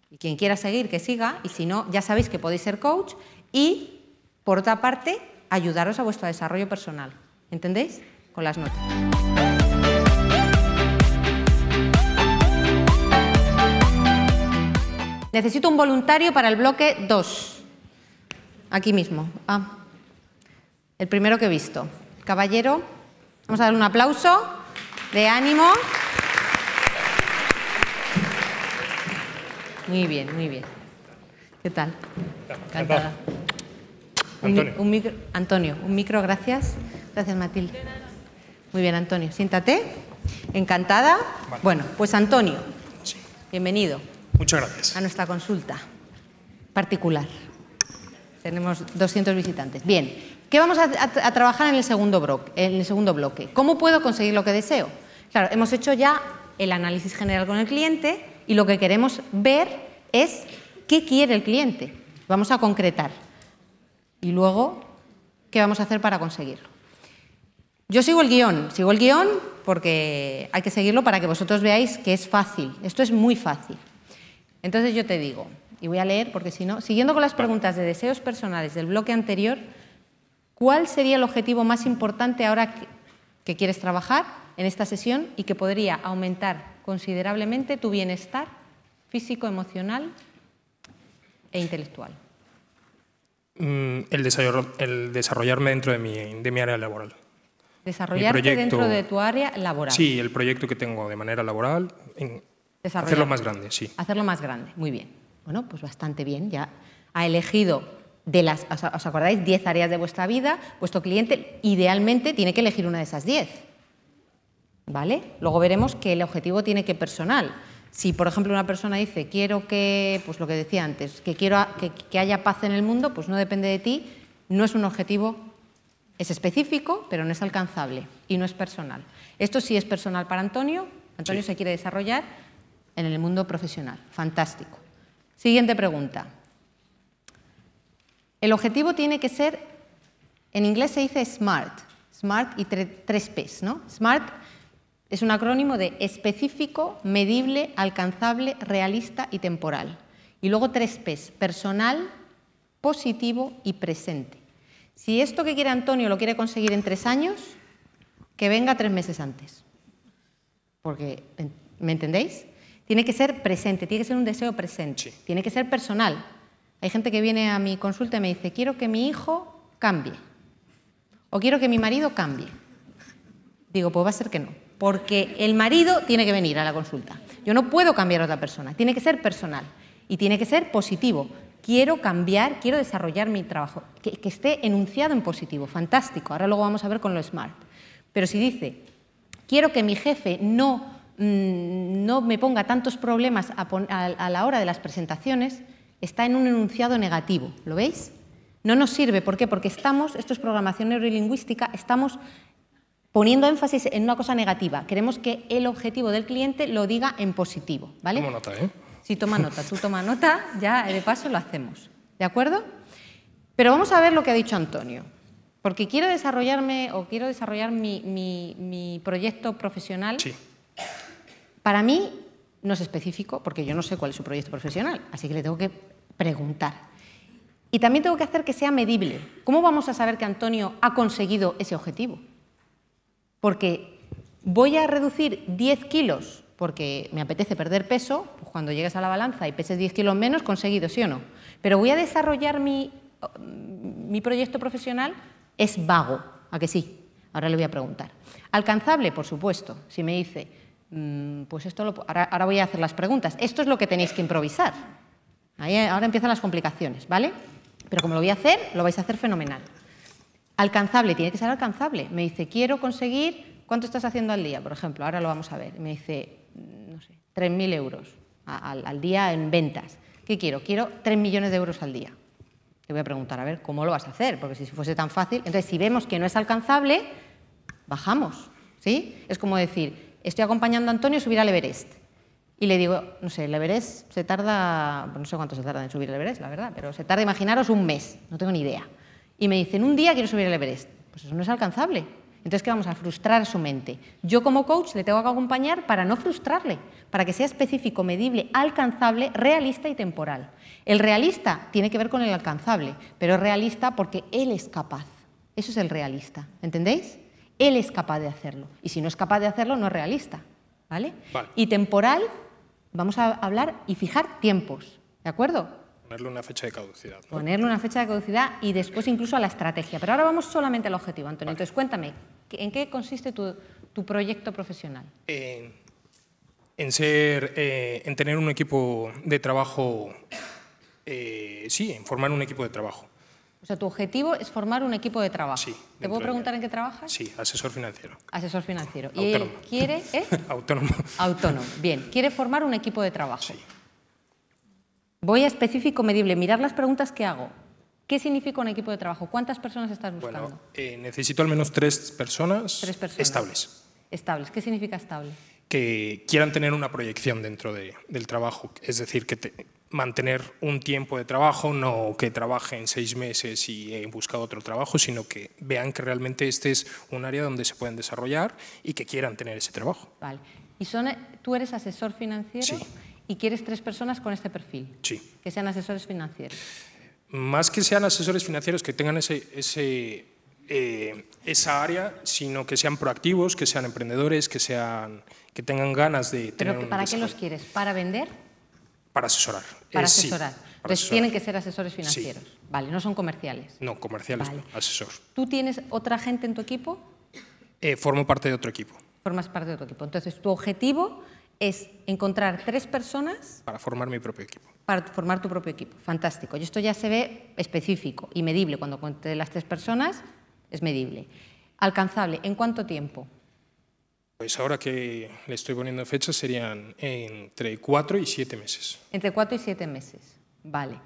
y quien quiera seguir que siga y si no ya sabéis que podéis ser coach y por otra parte ayudaros a vuestro desarrollo personal. ¿Entendéis? Con las notas. Necesito un voluntario para el bloque 2. Aquí mismo. Ah, el primero que he visto. Caballero, vamos a dar un aplauso de ánimo. Muy bien, muy bien. ¿Qué tal? Encantada. Antonio. Un, micro, gracias. Gracias, Matilde. Muy bien, Antonio, siéntate. Encantada. Bueno, pues Antonio, bienvenido. Muchas gracias. A nuestra consulta particular. Tenemos 200 visitantes. Bien, ¿qué vamos a, trabajar en el, segundo bloque, en el segundo bloque? ¿Cómo puedo conseguir lo que deseo? Claro, hemos hecho ya el análisis general con el cliente y lo que queremos ver es qué quiere el cliente. Vamos a concretar. Y luego, ¿qué vamos a hacer para conseguirlo? Yo sigo el guión, sigo el guión porque hay que seguirlo para que vosotros veáis que es fácil. Esto es muy fácil. Entonces yo te digo, y voy a leer porque si no, siguiendo con las preguntas de deseos personales del bloque anterior, ¿cuál sería el objetivo más importante ahora que quieres trabajar en esta sesión y que podría aumentar considerablemente tu bienestar físico, emocional e intelectual? Mm, el, desarrollarme dentro de mi, área laboral. Desarrollarte dentro de tu área laboral. Sí, el proyecto que tengo de manera laboral, Hacerlo más grande, sí. Hacerlo más grande, muy bien. Bueno, pues bastante bien, ya ha elegido de las, ¿os acordáis? 10 áreas de vuestra vida, vuestro cliente idealmente tiene que elegir una de esas 10. ¿Vale? Luego veremos que el objetivo tiene que personal. Si, por ejemplo, una persona dice, quiero que, pues lo que decía antes, que quiero que, haya paz en el mundo, pues no depende de ti, no es un objetivo, es específico, pero no es alcanzable y no es personal. Esto sí es personal para Antonio, Antonio se quiere desarrollar en el mundo profesional. Fantástico. Siguiente pregunta. El objetivo tiene que ser, en inglés se dice SMART, SMART y tres P's, ¿no? SMART es un acrónimo de específico, medible, alcanzable, realista y temporal. Y luego tres P's, personal, positivo y presente. Si esto que quiere Antonio lo quiere conseguir en tres años, que venga tres meses antes. Porque, ¿me entendéis? Tiene que ser presente, tiene que ser un deseo presente, tiene que ser personal. Hay gente que viene a mi consulta y me dice, quiero que mi hijo cambie, o quiero que mi marido cambie. Digo, pues va a ser que no, porque el marido tiene que venir a la consulta. Yo no puedo cambiar a otra persona, tiene que ser personal y tiene que ser positivo. Quiero cambiar, quiero desarrollar mi trabajo, que, que esté enunciado en positivo, fantástico. Ahora luego vamos a ver con lo smart. Pero si dice, quiero que mi jefe no Mm, no me ponga tantos problemas a, la hora de las presentaciones, está en un enunciado negativo, ¿lo veis? No nos sirve, ¿por qué? Porque estamos, esto es programación neurolingüística, estamos poniendo énfasis en una cosa negativa. Queremos que el objetivo del cliente lo diga en positivo, ¿vale? Toma nota, ¿eh? Si toma nota, tú toma nota, ya de paso lo hacemos, ¿de acuerdo? Pero vamos a ver lo que ha dicho Antonio, porque quiero desarrollarme o quiero desarrollar mi, mi proyecto profesional sí para mí no es específico porque yo no sé cuál es su proyecto profesional, así que le tengo que preguntar. Y también tengo que hacer que sea medible. ¿Cómo vamos a saber que Antonio ha conseguido ese objetivo? Porque voy a reducir 10 kilos porque me apetece perder peso, pues cuando llegues a la balanza y peses 10 kilos menos, conseguido, sí o no. Pero voy a desarrollar mi, mi proyecto profesional, es vago, a que sí. Ahora le voy a preguntar. Alcanzable, por supuesto, si me dice, Mm, pues esto lo, ahora, voy a hacer las preguntas. Esto es lo que tenéis que improvisar. Ahí, eh, ahora empiezan las complicaciones, ¿vale? Pero como lo voy a hacer, lo vais a hacer fenomenal. Alcanzable, tiene que ser alcanzable. Me dice, quiero conseguir, ¿cuánto estás haciendo al día? Por ejemplo, ahora lo vamos a ver. Me dice, mm, no sé, 3.000 euros al, día en ventas. ¿Qué quiero? Quiero 3 millones de euros al día. Te voy a preguntar, a ver, ¿cómo lo vas a hacer? Porque si fuese tan fácil, entonces si vemos que no es alcanzable, bajamos. ¿sí? Es como decir, estoy acompañando a Antonio a subir al Everest. Y le digo, no sé, el Everest se tarda, no sé cuánto se tarda en subir al Everest, la verdad, pero se tarda, imaginaros, un mes, no tengo ni idea. Y me dicen, un día quiero subir al Everest. Pues eso no es alcanzable. Entonces, ¿qué vamos a frustrar su mente? Yo como coach le tengo que acompañar para no frustrarle, para que sea específico, medible, alcanzable, realista y temporal. El realista tiene que ver con el alcanzable, pero es realista porque él es capaz. Eso es el realista, ¿entendéis? Él es capaz de hacerlo. Y si no es capaz de hacerlo, no es realista. ¿Vale? Y temporal, vamos a hablar y fijar tiempos. ¿De acuerdo? Ponerle una fecha de caducidad. Ponerle una fecha de caducidad y después incluso a la estrategia. Pero ahora vamos solamente al objetivo, Antonio. Entonces, cuéntame, ¿en qué consiste tu, proyecto profesional? en, ser, eh, en tener un equipo de trabajo, eh, sí, en formar un equipo de trabajo. O sea, tu objetivo es formar un equipo de trabajo. Sí, ¿Te puedo preguntar en qué trabajas? Sí, asesor financiero. Asesor financiero. ¿Y quiere...? Eh? Autónomo. Autónomo. Bien, quiere formar un equipo de trabajo. Sí. Voy a específico medible. Mirar las preguntas que hago. ¿Qué significa un equipo de trabajo? ¿Cuántas personas estás buscando? Bueno, eh, necesito al menos tres personas, tres personas, estables. Estables. ¿Qué significa estable? Que quieran tener una proyección dentro del trabajo. Es decir, que te, mantener un tiempo de trabajo, no que trabajen seis meses y he eh, buscado otro trabajo, sino que vean que realmente este es un área donde se pueden desarrollar y que quieran tener ese trabajo. Vale. ¿Y son, eh, tú eres asesor financiero sí. y quieres tres personas con este perfil? Sí. Que sean asesores financieros. Más que sean asesores financieros, que tengan ese, ese eh, esa área, sino que sean proactivos, que sean emprendedores, que, sean, que tengan ganas de ¿Pero ¿Pero para qué los quieres? ¿Para vender? Para asesorar. Para asesorar. Entonces tienen que ser asesores financieros. Vale, no son comerciales. No, comerciales, no, asesor. ¿Tú tienes otra gente en tu equipo? Eh, formo parte de otro equipo. Formas parte de otro equipo. Entonces, tu objetivo es encontrar tres personas. Para formar mi propio equipo. Para formar tu propio equipo. Fantástico. Y esto ya se ve específico y medible. Cuando conté las tres personas, es medible. Alcanzable. ¿En cuánto tiempo? Pues ahora que le estoy poniendo fecha serían entre cuatro y siete meses. Entre cuatro y siete meses, vale.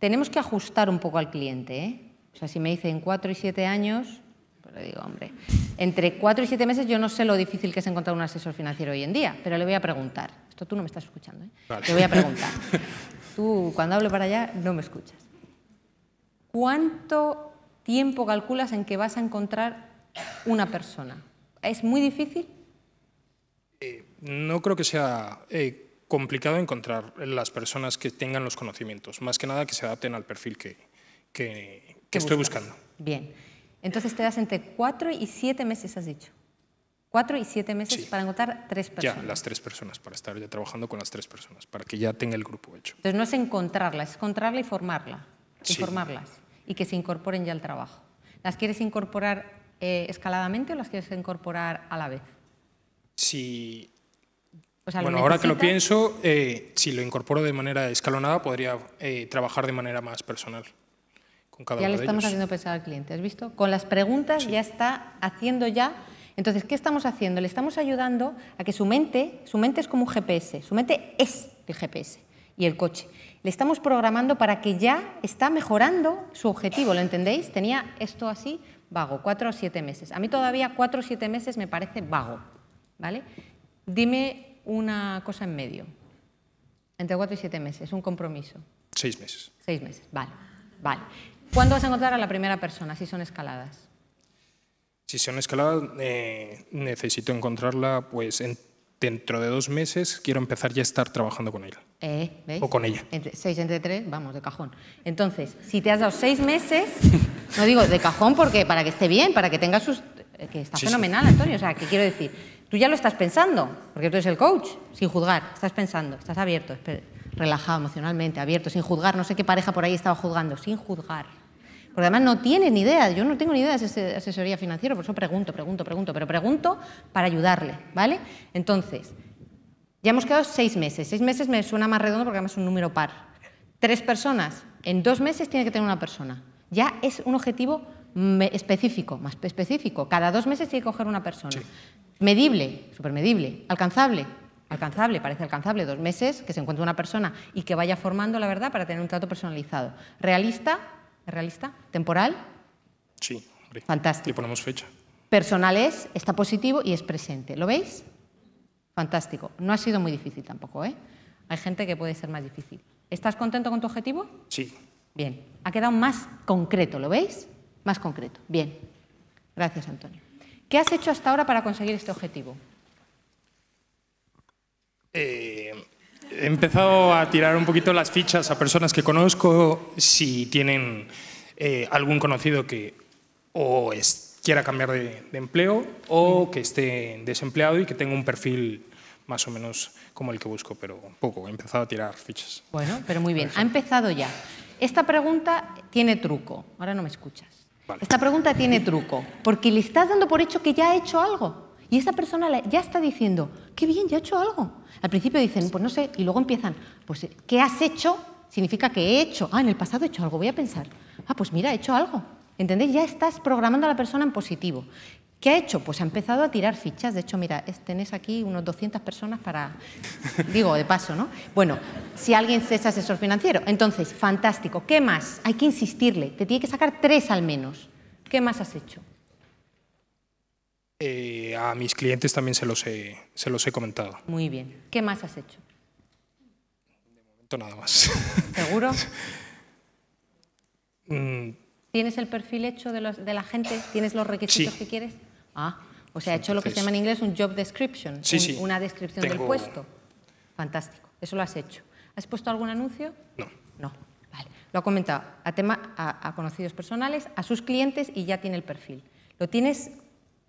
Tenemos que ajustar un poco al cliente, ¿eh? O sea, si me en cuatro y siete años, pues le digo, hombre, entre cuatro y siete meses yo no sé lo difícil que es encontrar un asesor financiero hoy en día, pero le voy a preguntar. Esto tú no me estás escuchando, ¿eh? Le voy a preguntar. tú, cuando hablo para allá, no me escuchas. ¿Cuánto tiempo calculas en que vas a encontrar una persona? ¿Es muy difícil? Eh, no creo que sea eh, complicado encontrar las personas que tengan los conocimientos, más que nada que se adapten al perfil que, estoy buscando. Bien, entonces te das entre cuatro y siete meses, has dicho. Cuatro y siete meses para encontrar tres personas. Ya, las tres personas, para estar ya trabajando con las tres personas, para que ya tenga el grupo hecho. Entonces no es encontrarlas, es encontrarla y formarla, y formarlas y que se incorporen ya al trabajo. ¿Las quieres incorporar eh, escaladamente o las quieres incorporar a la vez? Si, bueno, ahora que lo pienso, eh, si lo incorporo de manera escalonada, podría eh, trabajar de manera más personal con cada ya le estamos haciendo pensar al cliente, ¿has visto? Con las preguntas ya está haciendo ya. Entonces, ¿qué estamos haciendo? Le estamos ayudando a que su mente, su mente es como un GPS, su mente es el GPS y el coche. Le estamos programando para que ya está mejorando su objetivo, ¿lo entendéis? Tenía esto así vago, cuatro o siete meses. A mí todavía cuatro o siete meses me parece vago. ¿vale? Dime una cosa en medio. Entre cuatro y siete meses, un compromiso. Seis meses. Seis meses, vale. vale. ¿Cuándo vas a encontrar a la primera persona si son escaladas? Si son escaladas, eh, necesito encontrarla pues dentro de dos meses. Quiero empezar ya a estar trabajando con ella. Eh, ¿veis? O con ella. Entre, seis entre tres, vamos, de cajón. Entonces, si te has dado seis meses, no digo de cajón porque para que esté bien, para que tenga sus... Eh, que está fenomenal, Antonio. O sea, qué quiero decir, Tú ya lo estás pensando, porque tú eres el coach, sin juzgar, estás pensando, estás abierto, relajado emocionalmente, abierto, sin juzgar. No sé qué pareja por ahí estaba juzgando, sin juzgar. Porque además no tienen ni idea, yo no tengo ni idea de asesoría financiera, por eso pregunto, pregunto, pregunto, pero pregunto para ayudarle, ¿vale? Entonces, ya hemos quedado seis meses. Seis meses me suena más redondo porque además es un número par. Tres personas, en dos meses tiene que tener una persona. Ya es un objetivo específico, más específico. Cada dos meses tiene que coger una persona medible, supermedible, alcanzable, alcanzable, parece alcanzable, dos meses, que se encuentre una persona y que vaya formando, la verdad, para tener un trato personalizado. ¿Realista? ¿Realista? ¿Temporal? Sí, Fantástico. y ponemos fecha. Personal es, está positivo y es presente. ¿Lo veis? Fantástico. No ha sido muy difícil tampoco, ¿eh? Hay gente que puede ser más difícil. ¿Estás contento con tu objetivo? Sí. Bien. Ha quedado más concreto, ¿lo veis? Más concreto. Bien. Gracias, Antonio. ¿Qué has hecho hasta ahora para conseguir este objetivo? Eh, he empezado a tirar un poquito las fichas a personas que conozco, si tienen eh, algún conocido que o quiera cambiar de, de empleo o que esté desempleado y que tenga un perfil más o menos como el que busco, pero poco. He empezado a tirar fichas. Bueno, pero muy bien. Ha empezado ya. Esta pregunta tiene truco. Ahora no me escuchas. Esta pregunta tiene truco, porque le estás dando por hecho que ya ha hecho algo. Y esa persona ya está diciendo, qué bien, ya ha hecho algo. Al principio dicen, pues no sé, y luego empiezan, pues ¿qué has hecho? Significa que he hecho, ah, en el pasado he hecho algo, voy a pensar, ah, pues mira, he hecho algo. ¿Entendéis? Ya estás programando a la persona en positivo. ¿Qué ha hecho? Pues ha empezado a tirar fichas. De hecho, mira, tenés aquí unos 200 personas para, digo, de paso, ¿no? Bueno, si alguien es asesor financiero. Entonces, fantástico. ¿Qué más? Hay que insistirle. Te tiene que sacar tres al menos. ¿Qué más has hecho? Eh, a mis clientes también se los, he, se los he comentado. Muy bien. ¿Qué más has hecho? De momento nada más. ¿Seguro? Mm. ¿Tienes el perfil hecho de, la gente? ¿Tienes los requisitos que quieres? Ah, o sea, ha hecho lo que se llama en inglés un job description, una descripción del puesto. Fantástico, eso lo has hecho. ¿Has puesto algún anuncio? No. No, vale. Lo ha comentado a, tema, a, conocidos personales, a sus clientes y ya tiene el perfil. Lo tienes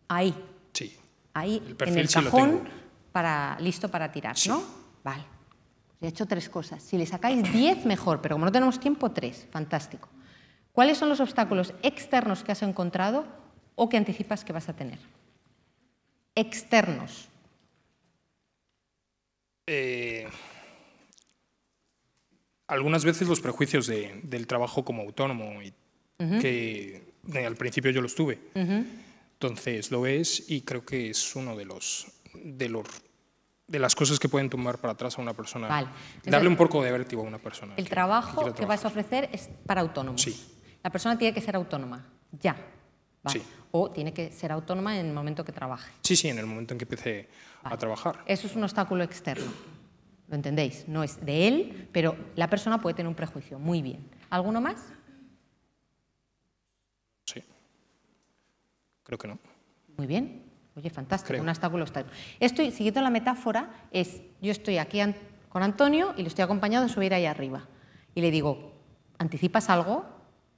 ahí. Sí. Ahí, en el cajón, para, listo para tirar, ¿no? Vale. He hecho tres cosas. Si le sacáis diez, mejor, pero como no tenemos tiempo, tres. Fantástico. ¿Cuáles son los obstáculos externos que has encontrado o qué anticipas que vas a tener. Externos. Eh, algunas veces los prejuicios del trabajo como autónomo, y que eh, al principio yo los tuve. Entonces lo ves y creo que es uno de los, de las cosas que pueden tumbar para atrás a una persona. Darle un poco de vértigo a una persona. El trabajo que, vas a ofrecer es para autónomos. Sí. La persona tiene que ser autónoma, ya. Vale o tiene que ser autónoma en el momento que trabaje. Sí, sí, en el momento en que empiece a trabajar. Eso es un obstáculo externo. ¿Lo entendéis? No es de él, pero la persona puede tener un prejuicio. Muy bien. ¿Alguno más? Sí. Creo que no. Muy bien. Oye, fantástico. Un obstáculo externo. Estoy, siguiendo la metáfora, es yo estoy aquí con Antonio y le estoy acompañando a subir ahí arriba. Y le digo, ¿anticipas algo?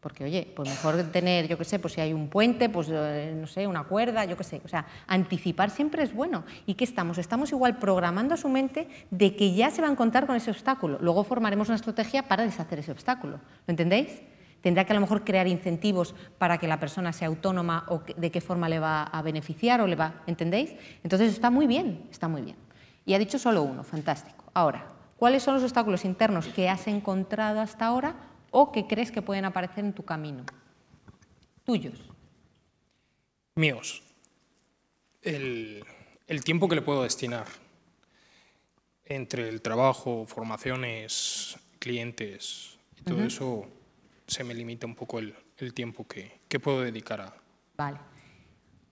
Porque, oye, pues mejor tener, yo qué sé, pues si hay un puente, pues eh, no sé, una cuerda, yo qué sé. O sea, anticipar siempre es bueno. ¿Y qué estamos? Estamos igual programando a su mente de que ya se va a encontrar con ese obstáculo. Luego formaremos una estrategia para deshacer ese obstáculo. ¿Lo entendéis? Tendrá que a lo mejor crear incentivos para que la persona sea autónoma o de qué forma le va a beneficiar o le va, ¿entendéis? Entonces está muy bien, está muy bien. Y ha dicho solo uno, fantástico. Ahora, ¿cuáles son los obstáculos internos que has encontrado hasta ahora o que crees que pueden aparecer en tu camino? Tuyos. Míos. El, tiempo que le puedo destinar entre el trabajo, formaciones, clientes y todo eso, se me limita un poco el, tiempo que, puedo dedicar a... Vale.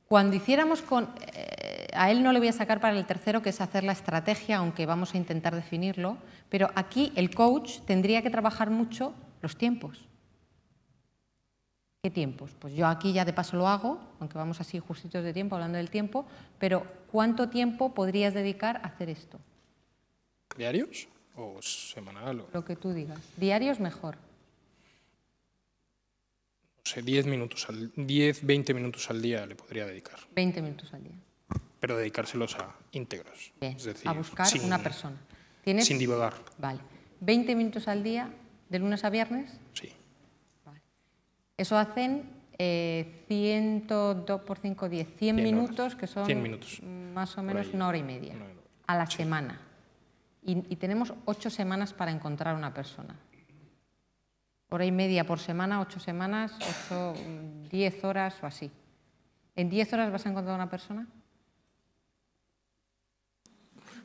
Cuando hiciéramos con... Eh, a él no le voy a sacar para el tercero, que es hacer la estrategia, aunque vamos a intentar definirlo, pero aquí el coach tendría que trabajar mucho los tiempos. ¿Qué tiempos? Pues yo aquí ya de paso lo hago, aunque vamos así justitos de tiempo, hablando del tiempo, pero ¿cuánto tiempo podrías dedicar a hacer esto? ¿Diarios o semanal? O... Lo que tú digas. Diarios mejor. No sé, 10 minutos al 10, 20 minutos al día le podría dedicar. 20 minutos al día. Pero dedicárselos a íntegros. es decir, a buscar una persona. Sin divagar. Vale. 20 minutos al día ¿De lunes a viernes? Sí. Eso hacen eh, 102 por 5, 10, 100, minutos, que son minutos. más o menos una hora y media a la semana. Y, tenemos ocho semanas para encontrar una persona. Hora y media por semana, ocho semanas, ocho, diez horas o así. ¿En 10 horas vas a encontrar una persona?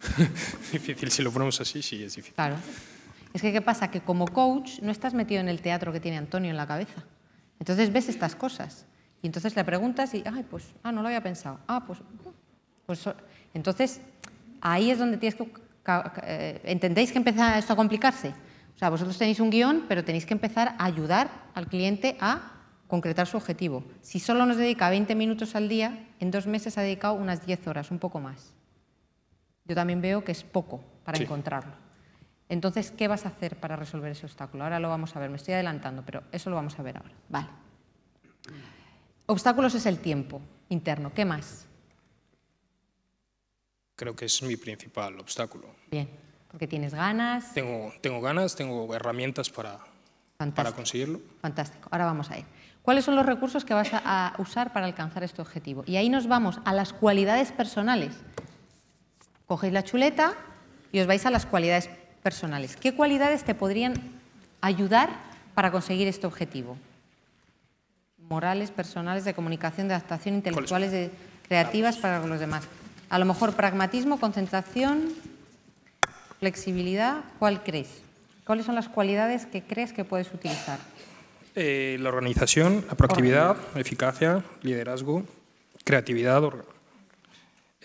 difícil, si lo ponemos así, sí, es difícil. Claro. Es que, ¿qué pasa? Que como coach no estás metido en el teatro que tiene Antonio en la cabeza. Entonces ves estas cosas. Y entonces le preguntas y, ay, pues, ah, no lo había pensado. Ah, pues, pues. Entonces, ahí es donde tienes que. Eh, ¿Entendéis que empieza esto a complicarse? O sea, vosotros tenéis un guión, pero tenéis que empezar a ayudar al cliente a concretar su objetivo. Si solo nos dedica 20 minutos al día, en dos meses ha dedicado unas 10 horas, un poco más. Yo también veo que es poco para encontrarlo. Entonces, ¿qué vas a hacer para resolver ese obstáculo? Ahora lo vamos a ver, me estoy adelantando, pero eso lo vamos a ver ahora. Vale. Obstáculos es el tiempo interno. ¿Qué más? Creo que es mi principal obstáculo. Bien, porque tienes ganas. Tengo, tengo ganas, tengo herramientas para, para conseguirlo. Fantástico. Ahora vamos a ir. ¿Cuáles son los recursos que vas a usar para alcanzar este objetivo? Y ahí nos vamos a las cualidades personales. Cogéis la chuleta y os vais a las cualidades personales. ¿Qué cualidades te podrían ayudar para conseguir este objetivo? Morales, personales, de comunicación, de adaptación, intelectuales, creativas para los demás. A lo mejor pragmatismo, concentración, flexibilidad, ¿cuál crees? ¿Cuáles son las cualidades que crees que puedes utilizar? Eh, la organización, la proactividad, eficacia, liderazgo, creatividad,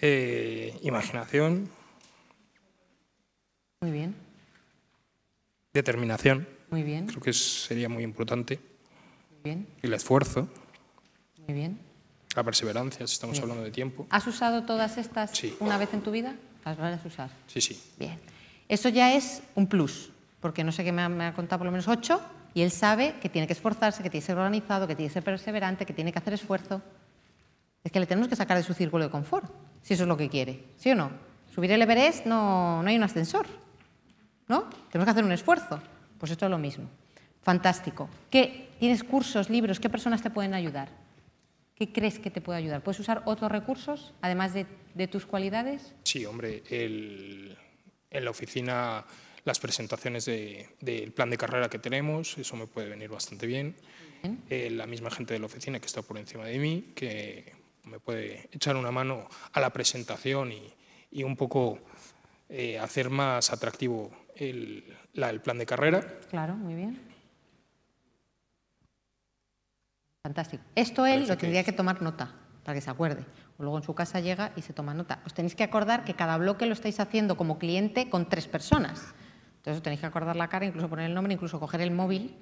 eh, imaginación, muy bien. Determinación. Muy bien. Creo que sería muy importante. Muy bien. El esfuerzo. Muy bien. La perseverancia, si estamos hablando de tiempo. ¿Has usado todas estas una vez en tu vida? Las vas a usar. Sí, sí. Bien. Eso ya es un plus, porque no sé qué me ha, contado por lo menos ocho, y él sabe que tiene que esforzarse, que tiene que ser organizado, que tiene que ser perseverante, que tiene que hacer esfuerzo. Es que le tenemos que sacar de su círculo de confort, si eso es lo que quiere, ¿sí o no? Subir el Everest no, no hay un ascensor. ¿no? Tenemos que hacer un esfuerzo. Pues esto es lo mismo. Fantástico. ¿Qué, ¿Tienes cursos, libros? ¿Qué personas te pueden ayudar? ¿Qué crees que te puede ayudar? ¿Puedes usar otros recursos, además de, tus cualidades? Sí, hombre. en la oficina las presentaciones del plan de carrera que tenemos, eso me puede venir bastante bien. Eh, la misma gente de la oficina que está por encima de mí, que me puede echar una mano a la presentación y, un poco eh, hacer más atractivo el, plan de carrera. Claro, muy bien. Fantástico. Esto él lo tendría que, tomar nota, para que se acuerde luego en su casa llega y se toma nota. Os tenéis que acordar que cada bloque lo estáis haciendo como cliente con tres personas. Entonces tenéis que acordar la cara, incluso poner el nombre, incluso coger el móvil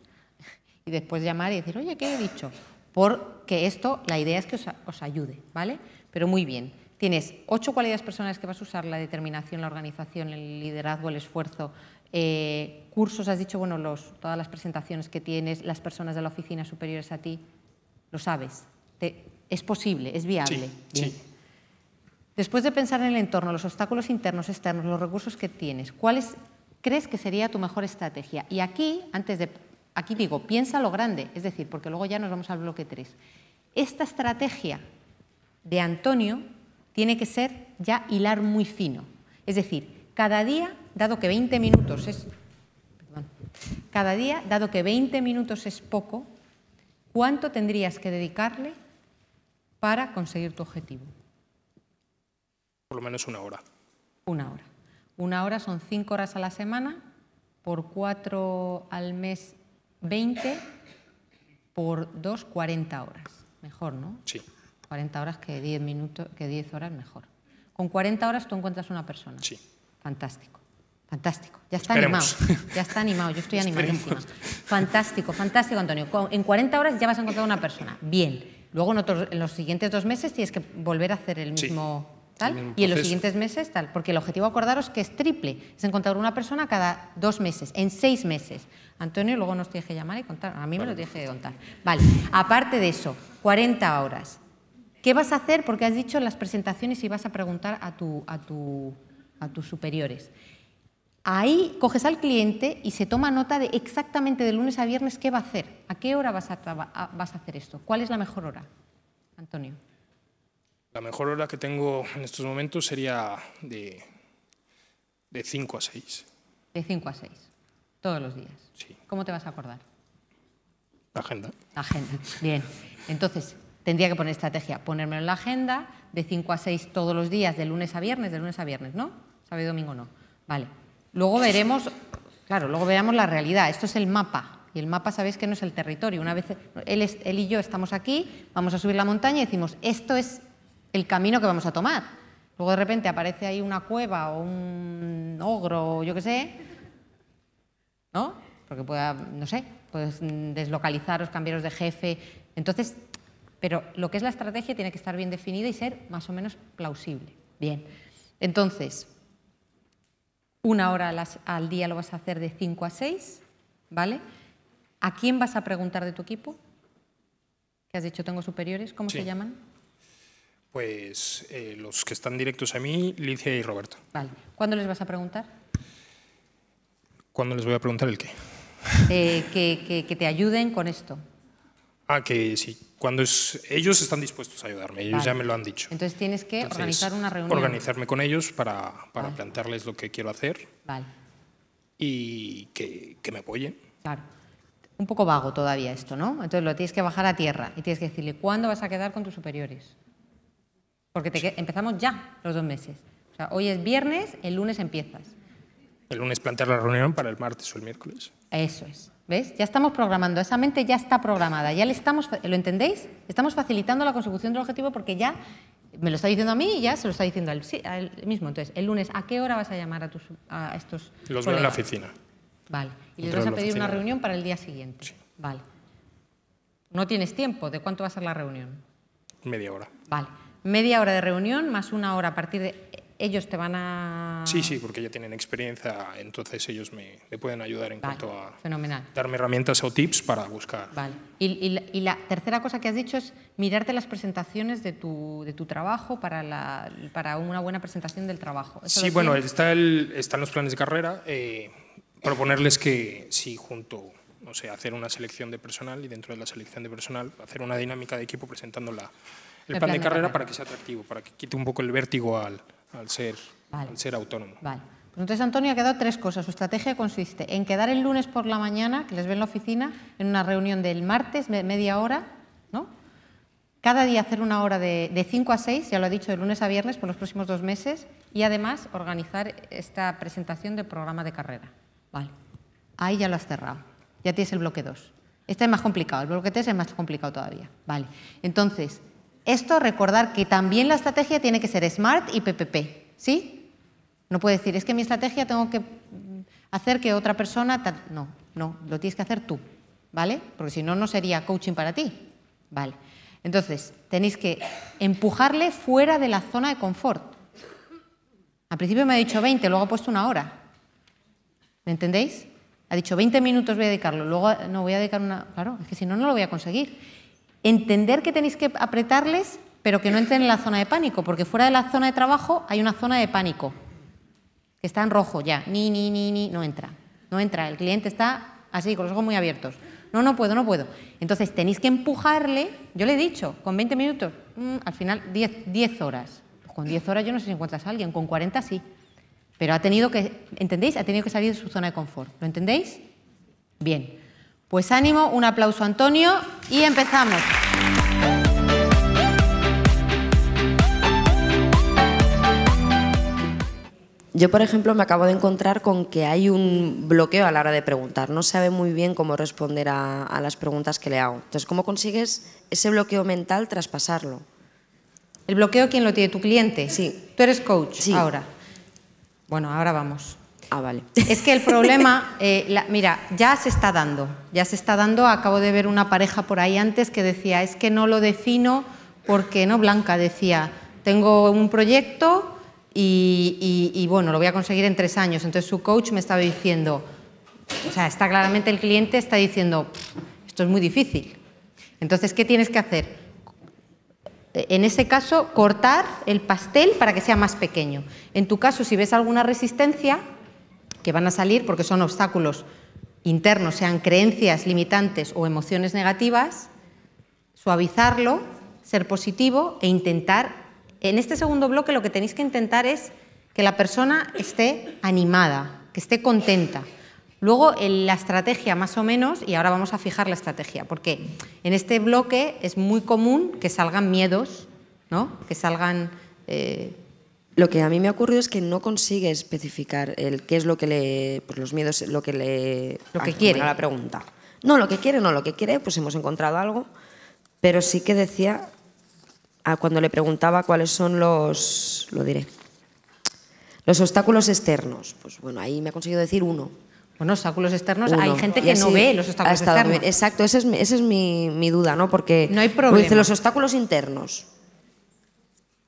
y después llamar y decir, oye, ¿qué he dicho? Porque esto, la idea es que os, os ayude, ¿vale? Pero muy bien. Tienes ocho cualidades personales que vas a usar, la determinación, la organización, el liderazgo, el esfuerzo, eh, cursos, has dicho, bueno, todas las presentaciones que tienes, las personas de la oficina superiores a ti, lo sabes, es posible, es viable. Sí, Después de pensar en el entorno, los obstáculos internos, externos, los recursos que tienes, ¿cuáles crees que sería tu mejor estrategia? Y aquí, antes de, aquí digo, piensa lo grande, es decir, porque luego ya nos vamos al bloque 3. Esta estrategia de Antonio tiene que ser ya hilar muy fino. Es decir, cada día, dado que 20 minutos es... cada día, dado que 20 minutos es poco, ¿cuánto tendrías que dedicarle para conseguir tu objetivo? Por lo menos una hora. Una hora. Una hora son cinco horas a la semana, por cuatro al mes 20, por dos 40 horas. Mejor, ¿no? Sí. 40 horas que 10, minutos, que 10 horas mejor. Con 40 horas tú encuentras una persona. Sí. Fantástico. Fantástico. Ya está animado. Ya está animado. Yo estoy animadísima. Fantástico, fantástico, Antonio. En 40 horas ya vas a encontrar una persona. Bien. Luego en, los siguientes dos meses tienes que volver a hacer el mismo tal. y en los siguientes meses tal. Porque el objetivo, acordaros, que es triple. Es encontrar una persona cada dos meses, en seis meses. Antonio, luego nos tienes que llamar y contar. A mí me lo tienes que contar. Vale. Aparte de eso, 40 horas. ¿Qué vas a hacer? Porque has dicho en las presentaciones y vas a preguntar a, tus superiores. Ahí coges al cliente y se toma nota de exactamente de lunes a viernes qué va a hacer, a qué hora vas a, hacer esto, cuál es la mejor hora, Antonio. La mejor hora que tengo en estos momentos sería de, 5 a 6. De 5 a 6, todos los días. ¿Cómo te vas a acordar? agenda. agenda, bien. Entonces, tendría que poner estrategia, ponérmelo en la agenda de 5 a 6 todos los días, de lunes a viernes, de lunes a viernes, ¿no? Sábado y domingo no. Vale. Luego veremos, claro, luego veremos la realidad. Esto es el mapa. Y el mapa sabéis que no es el territorio. Una vez él, él y yo estamos aquí, vamos a subir la montaña y decimos, esto es el camino que vamos a tomar. Luego de repente aparece ahí una cueva o un ogro yo qué sé, ¿no? Porque pueda, no sé, puedes mm, deslocalizaros, cambiaros de jefe. Entonces pero lo que es la estrategia tiene que estar bien definida y ser más o menos plausible. Bien, entonces, una hora al día lo vas a hacer de 5 a 6, ¿vale? ¿A quién vas a preguntar de tu equipo? Que has dicho, tengo superiores, ¿cómo se llaman? Pues eh, los que están directos a mí, Licia y Roberto. Vale. ¿Cuándo les vas a preguntar? ¿Cuándo les voy a preguntar el qué? Eh, que, que, te ayuden con esto. Ah, que sí cuando es, ellos están dispuestos a ayudarme, ellos ya me lo han dicho. Entonces tienes que organizar una reunión. Organizarme con ellos para, plantearles lo que quiero hacer vale. y que, me apoyen. Claro. Un poco vago todavía esto, ¿no? Entonces lo tienes que bajar a tierra y tienes que decirle cuándo vas a quedar con tus superiores. Porque empezamos ya los dos meses. O sea, hoy es viernes, el lunes empiezas. El lunes plantear la reunión para el martes o el miércoles. Eso es. ¿Ves? Ya estamos programando, esa mente ya está programada, ya le estamos, ¿lo entendéis? Estamos facilitando la consecución del objetivo porque ya me lo está diciendo a mí y ya se lo está diciendo a él, mismo. Entonces, el lunes, ¿a qué hora vas a llamar a, tus, a estos Los veo en la oficina. Vale. Y les vas a pedir una reunión para el día siguiente. Vale. No tienes tiempo. ¿De cuánto va a ser la reunión? Media hora. Vale. Media hora de reunión más una hora a partir de ellos te van a... Sí, sí, porque ya tienen experiencia, entonces ellos me, pueden ayudar en cuanto a darme herramientas o tips para buscar. Vale. Y, la tercera cosa que has dicho es mirarte las presentaciones de tu, de tu trabajo para, la, para una buena presentación del trabajo. sí, bueno, está el, están los planes de carrera. Eh, proponerles que si junto, no sé, hacer una selección de personal y dentro de la selección de personal hacer una dinámica de equipo presentando el, plan, de carrera para que sea atractivo, para que quite un poco el vértigo al al ser, ser autónomo. Vale. Pues entonces Antonio ha quedado tres cosas. Su estrategia consiste en quedar el lunes por la mañana, que les ve en la oficina, en una reunión del martes, media hora, ¿no? Cada día hacer una hora de 5 a 6, ya lo ha dicho, de lunes a viernes por los próximos dos meses, y además organizar esta presentación del programa de carrera. Vale. Ahí ya lo has cerrado. Ya tienes el bloque 2. Este es más complicado, el bloque 3 es más complicado todavía. Vale. Entonces, esto recordar que también la estrategia tiene que ser smart y PPP, ¿sí? No puede decir, es que mi estrategia tengo que hacer que otra persona... No, no, lo tienes que hacer tú, ¿vale? Porque si no, no sería coaching para ti, ¿vale? Entonces, tenéis que empujarle fuera de la zona de confort. Al principio me ha dicho 20, luego ha puesto una hora. ¿Me entendéis? Ha dicho 20 minutos voy a dedicarlo, luego no voy a dedicar una... Claro, es que si no, no lo voy a conseguir. Entender que tenéis que apretarles, pero que no entren en la zona de pánico, porque fuera de la zona de trabajo hay una zona de pánico, que está en rojo ya, ni, ni, ni, ni, no entra, no entra, el cliente está así, con los ojos muy abiertos. No, no puedo, no puedo. Entonces tenéis que empujarle, yo le he dicho, con 20 minutos, mm, al final 10, 10 horas. Pues con 10 horas yo no sé si encuentras a alguien, con 40 sí. Pero ha tenido que, ¿entendéis? Ha tenido que salir de su zona de confort. ¿Lo entendéis? Bien. Pues ánimo, un aplauso a Antonio y empezamos. Yo, por ejemplo, me acabo de encontrar con que hay un bloqueo a la hora de preguntar. No sabe muy bien cómo responder a, las preguntas que le hago. Entonces, ¿cómo consigues ese bloqueo mental traspasarlo? ¿El bloqueo quién lo tiene? ¿Tu cliente? Sí. ¿Tú eres coach sí. ahora? Bueno, ahora vamos. Ah, vale. Es que el problema, eh, mira, ya se está dando, ya se está dando. Acabo de ver una pareja por ahí antes que decía, es que no lo defino porque, ¿no? Blanca decía, tengo un proyecto y, y bueno, lo voy a conseguir en tres años. Entonces su coach me estaba diciendo, o sea, está claramente el cliente está diciendo, esto es muy difícil. Entonces, ¿qué tienes que hacer? en ese caso, cortar el pastel para que sea más pequeño. En tu caso, si ves alguna resistencia, que van a salir porque son obstáculos internos, sean creencias limitantes o emociones negativas, suavizarlo, ser positivo e intentar, en este segundo bloque lo que tenéis que intentar es que la persona esté animada, que esté contenta. Luego la estrategia más o menos, y ahora vamos a fijar la estrategia, porque en este bloque es muy común que salgan miedos, ¿no? que salgan eh, lo que a mí me ha ocurrido es que no consigue especificar el qué es lo que le, pues los miedos, lo que le, lo que quiere. la pregunta. No, lo que quiere, no, lo que quiere, pues hemos encontrado algo, pero sí que decía, a cuando le preguntaba cuáles son los, lo diré, los obstáculos externos, pues bueno, ahí me ha conseguido decir uno. Bueno, obstáculos externos, hay gente que no ve los obstáculos externos. Exacto, esa es, mi, mi, duda, ¿no? Porque no hay problema. Dice los obstáculos internos.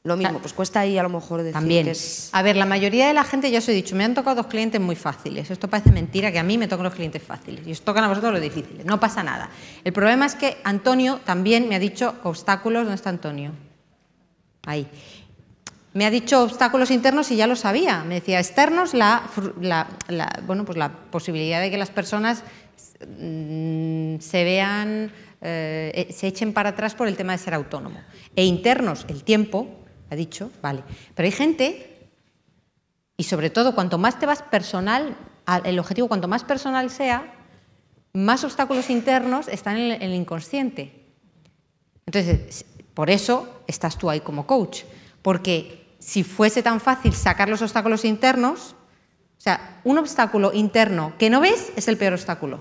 Lo mismo, pues cuesta ahí a lo mejor decir es... A ver, la mayoría de la gente, ya os he dicho, me han tocado dos clientes muy fáciles. Esto parece mentira, que a mí me tocan los clientes fáciles y os tocan a vosotros los difíciles. No pasa nada. El problema es que Antonio también me ha dicho obstáculos. ¿Dónde está Antonio? Ahí. Me ha dicho obstáculos internos y ya lo sabía. Me decía externos la, bueno, pues la posibilidad de que las personas mm, se vean, eh, eh, se echen para atrás por el tema de ser autónomo. E internos, el tiempo, dicho? Vale. Pero hay gente, y sobre todo cuanto más te vas personal, el objetivo cuanto más personal sea, más obstáculos internos están en el inconsciente. Entonces, por eso estás tú ahí como coach, porque si fuese tan fácil sacar los obstáculos internos, o sea, un obstáculo interno que no ves es el peor obstáculo.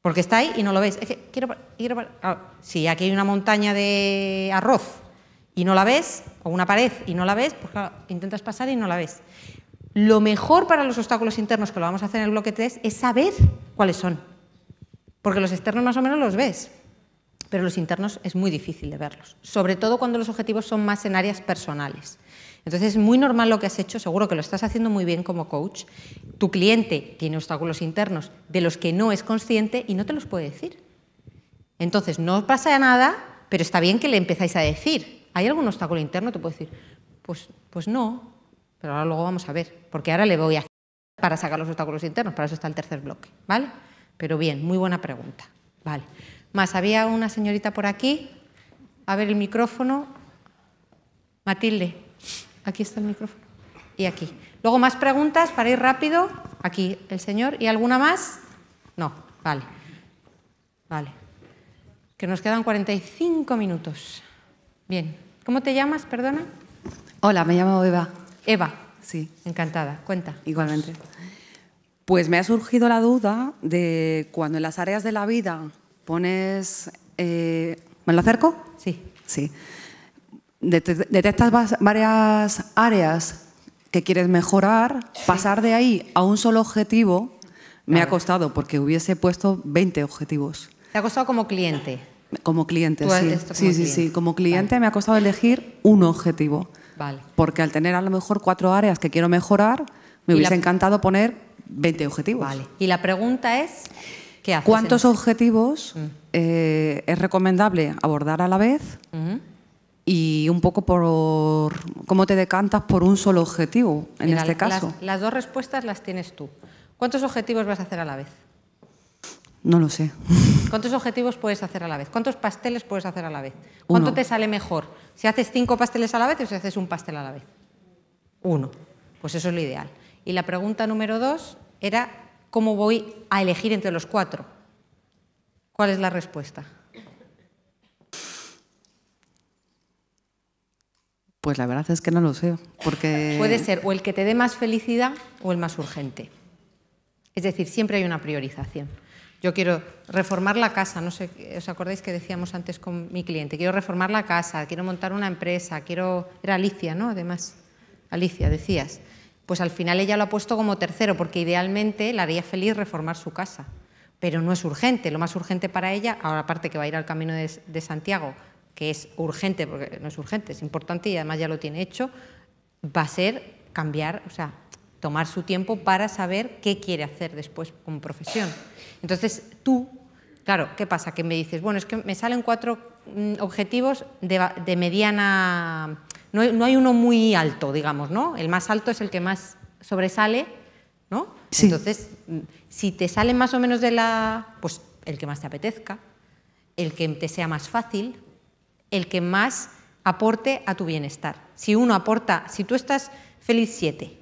Porque está ahí y no lo ves. Es que quiero, ah, si aquí hay una montaña de arroz y no la ves, o una pared y no la ves, pues intentas pasar y no la ves. Lo mejor para los obstáculos internos, que lo vamos a hacer en el bloque 3, es saber cuáles son. Porque los externos más o menos los ves, pero los internos es muy difícil de verlos, sobre todo cuando los objetivos son más en áreas personales. Entonces es muy normal lo que has hecho, seguro que lo estás haciendo muy bien como coach. Tu cliente tiene obstáculos internos de los que no es consciente y no te los puede decir. Entonces no pasa nada, pero está bien que le empezáis a decir, ¿hay algún obstáculo interno? Te puedo decir, pues, pues no, pero ahora luego vamos a ver, porque ahora le voy a para sacar los obstáculos internos, para eso está el tercer bloque, ¿vale? Pero bien, muy buena pregunta, ¿vale? Más, había una señorita por aquí, a ver el micrófono, Matilde, aquí está el micrófono, y aquí. Luego más preguntas para ir rápido, aquí el señor, ¿y alguna más? No, vale, vale, que nos quedan 45 minutos, bien. ¿Cómo te llamas, perdona? Hola, me llamo Eva. Eva. Sí. Encantada. Cuenta. Igualmente. Pues me ha surgido la duda de cuando en las áreas de la vida pones... Eh, ¿Me lo acerco? Sí. Sí. Detectas varias áreas que quieres mejorar, pasar de ahí a un solo objetivo me ha costado porque hubiese puesto 20 objetivos. Te ha costado como cliente. Como cliente, sí. sí, sí, Como cliente me ha costado elegir un objetivo. Porque al tener a lo mejor cuatro áreas que quiero mejorar, me hubiese encantado poner 20 objetivos. Y la pregunta es, ¿qué haces ¿Cuántos objetivos mm. eh, es recomendable abordar a la vez? Mm-hmm. y un poco por cómo te decantas por un solo objetivo en este caso. las, dos respuestas las tienes tú. ¿Cuántos objetivos vas a hacer a la vez? No lo sé. ¿Cuántos objetivos puedes hacer a la vez? ¿Cuántos pasteles puedes hacer a la vez? ¿Cuánto te sale mejor? ¿Si haces cinco pasteles a la vez o si haces un pastel a la vez? Uno. Pues eso es lo ideal. Y la pregunta número dos era, ¿cómo voy a elegir entre los cuatro? ¿Cuál es la respuesta? Pues la verdad es que no lo sé, porque... Puede ser o el que te dé más felicidad o el más urgente. Es decir, siempre hay una priorización. Yo quiero reformar la casa, no sé, ¿os acordáis que decíamos antes con mi cliente? Quiero reformar la casa, quiero montar una empresa, quiero... Era Alicia, ¿no? Además, Alicia, decías. Pues al final ella lo ha puesto como tercero, porque idealmente la haría feliz reformar su casa. Pero no es urgente, lo más urgente para ella, ahora aparte que va a ir al camino de, de Santiago, que es urgente, porque no es urgente, es importante y además ya lo tiene hecho, va a ser cambiar, o sea, tomar su tiempo para saber qué quiere hacer después como profesión. Entonces, tú, claro, ¿qué pasa? Que me dices, bueno, es que me salen cuatro mm, objetivos de, mediana... No, hay uno muy alto, digamos, ¿no? El más alto es el que más sobresale, ¿no? Sí. Entonces, mm, si te salen más o menos de la... Pues el que más te apetezca, el que te sea más fácil, el que más aporte a tu bienestar. Si uno aporta, si tú estás feliz siete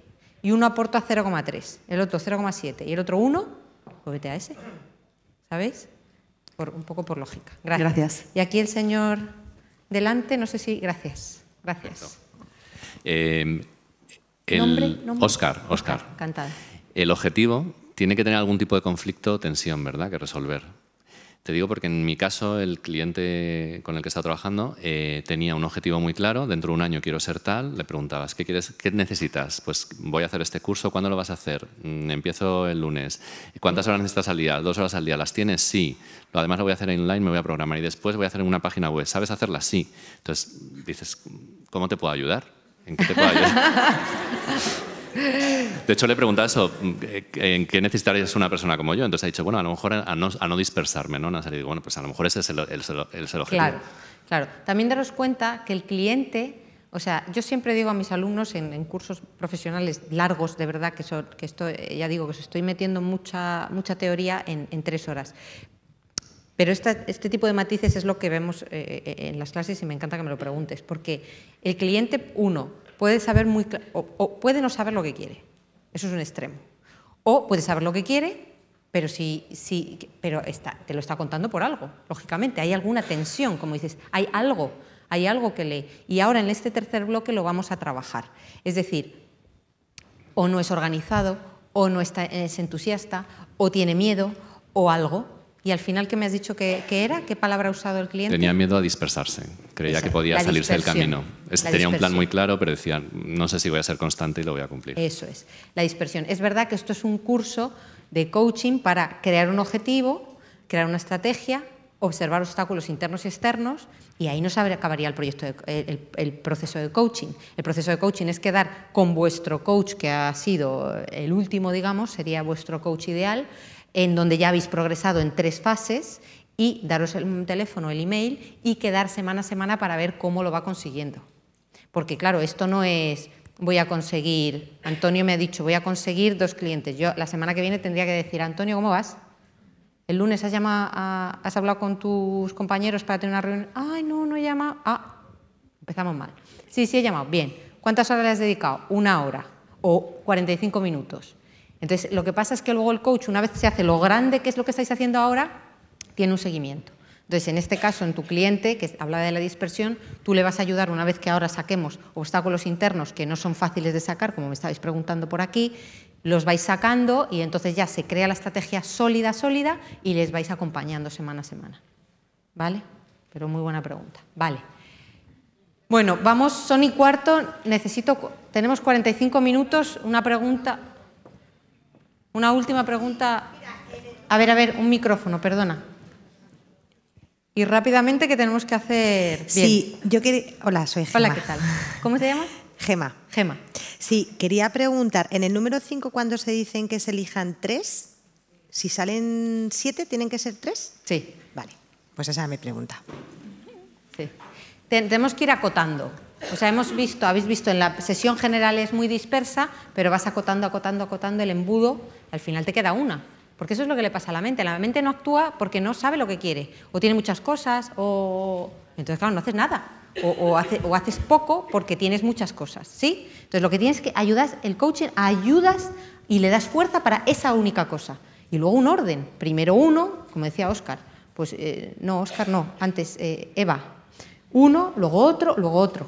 y uno aporta 0,3, el otro 0,7 y el otro 1, pues vete a ese. ¿Sabéis? un poco por lógica. Gracias. gracias. Y aquí el señor delante, no sé si. Gracias. Gracias. Oscar, Oscar. Oscar. El objetivo tiene que tener algún tipo de conflicto o tensión, ¿verdad? Que resolver. Te digo porque en mi caso el cliente con el que estaba trabajando eh, tenía un objetivo muy claro, dentro de un año quiero ser tal, le preguntabas, ¿qué, quieres, ¿qué necesitas? Pues voy a hacer este curso, ¿cuándo lo vas a hacer? Mm, empiezo el lunes. ¿Cuántas horas necesitas al día? ¿Dos horas al día? ¿Las tienes? Sí. Lo Además lo voy a hacer online, me voy a programar y después voy a hacer en una página web. ¿Sabes hacerla? Sí. Entonces dices, ¿cómo te puedo ayudar? ¿En qué te puedo ayudar? De hecho, le preguntado eso, mm, eh, ¿en qué necesitarías una persona como yo? Entonces ha dicho, bueno, a lo mejor a no, dispersarme, ¿no? Y digo, bueno, pues a lo mejor ese es el, el, objetivo. Claro, claro. También daros cuenta que el cliente... O sea, yo siempre digo a mis alumnos en, cursos profesionales largos, de verdad, que, que esto, ya digo que os estoy metiendo mucha, mucha teoría en, tres horas. Pero este tipo de matices es lo que vemos eh, eh, en las clases y me encanta que me lo preguntes, porque el cliente, uno, puede, saber muy, o, puede no saber lo que quiere. Eso es un extremo. O puede saber lo que quiere, pero, sí, sí, pero está, te lo está contando por algo, lógicamente. Hay alguna tensión, como dices, hay algo, hay algo que lee. Y ahora en este tercer bloque lo vamos a trabajar. Es decir, o no es organizado, o no está, es entusiasta, o tiene miedo, o algo. Y al final, ¿qué me has dicho que, que era? ¿Qué palabra ha usado el cliente? Tenía miedo a dispersarse creía que podía salirse del camino. Este tenía un plan muy claro, pero decía, no sé si voy a ser constante y lo voy a cumplir. Eso es, la dispersión. Es verdad que esto es un curso de coaching para crear un objetivo, crear una estrategia, observar obstáculos internos y externos y ahí nos acabaría el, proyecto el, proceso de coaching. El proceso de coaching es quedar con vuestro coach, que ha sido el último, digamos, sería vuestro coach ideal, en donde ya habéis progresado en tres fases y daros el teléfono, el email y quedar semana a semana para ver cómo lo va consiguiendo. Porque claro, esto no es voy a conseguir, Antonio me ha dicho, voy a conseguir dos clientes. Yo la semana que viene tendría que decir, Antonio, ¿cómo vas? El lunes has, llamado has hablado con tus compañeros para tener una reunión. Ay, no, no he llamado. Ah, empezamos mal. Sí, sí he llamado. Bien. ¿Cuántas horas le has dedicado? Una hora o 45 minutos. Entonces, lo que pasa es que luego el coach, una vez se hace lo grande que es lo que estáis haciendo ahora, tiene un seguimiento. Entonces, en este caso, en tu cliente, que habla de la dispersión, tú le vas a ayudar una vez que ahora saquemos obstáculos internos que no son fáciles de sacar, como me estabais preguntando por aquí, los vais sacando y entonces ya se crea la estrategia sólida, sólida y les vais acompañando semana a semana. ¿Vale? Pero muy buena pregunta. Vale. Bueno, vamos, son y cuarto, necesito, tenemos 45 minutos, una pregunta, una última pregunta. A ver, a ver, un micrófono, perdona. Y rápidamente, ¿qué tenemos que hacer? Bien. Sí, yo quería... Hola, soy Gema. Hola, ¿qué tal? ¿Cómo te llamas? Gema. Gema. Sí, quería preguntar, en el número 5, cuando se dicen que se elijan tres, si salen siete, ¿tienen que ser tres? Sí. Vale, pues esa es mi pregunta. Sí. Tenemos que ir acotando. O sea, hemos visto, habéis visto, en la sesión general es muy dispersa, pero vas acotando, acotando, acotando el embudo, al final te queda una. Porque eso es lo que le pasa a la mente. La mente no actúa porque no sabe lo que quiere. O tiene muchas cosas, o... Entonces, claro, no haces nada. O, o, haces poco porque tienes muchas cosas, ¿sí? Entonces, lo que tienes que ayudas, el coaching, ayudas y le das fuerza para esa única cosa. Y luego un orden. Primero uno, como decía Oscar. Pues eh, no, Oscar no, antes eh, Eva. Uno, luego otro, luego otro.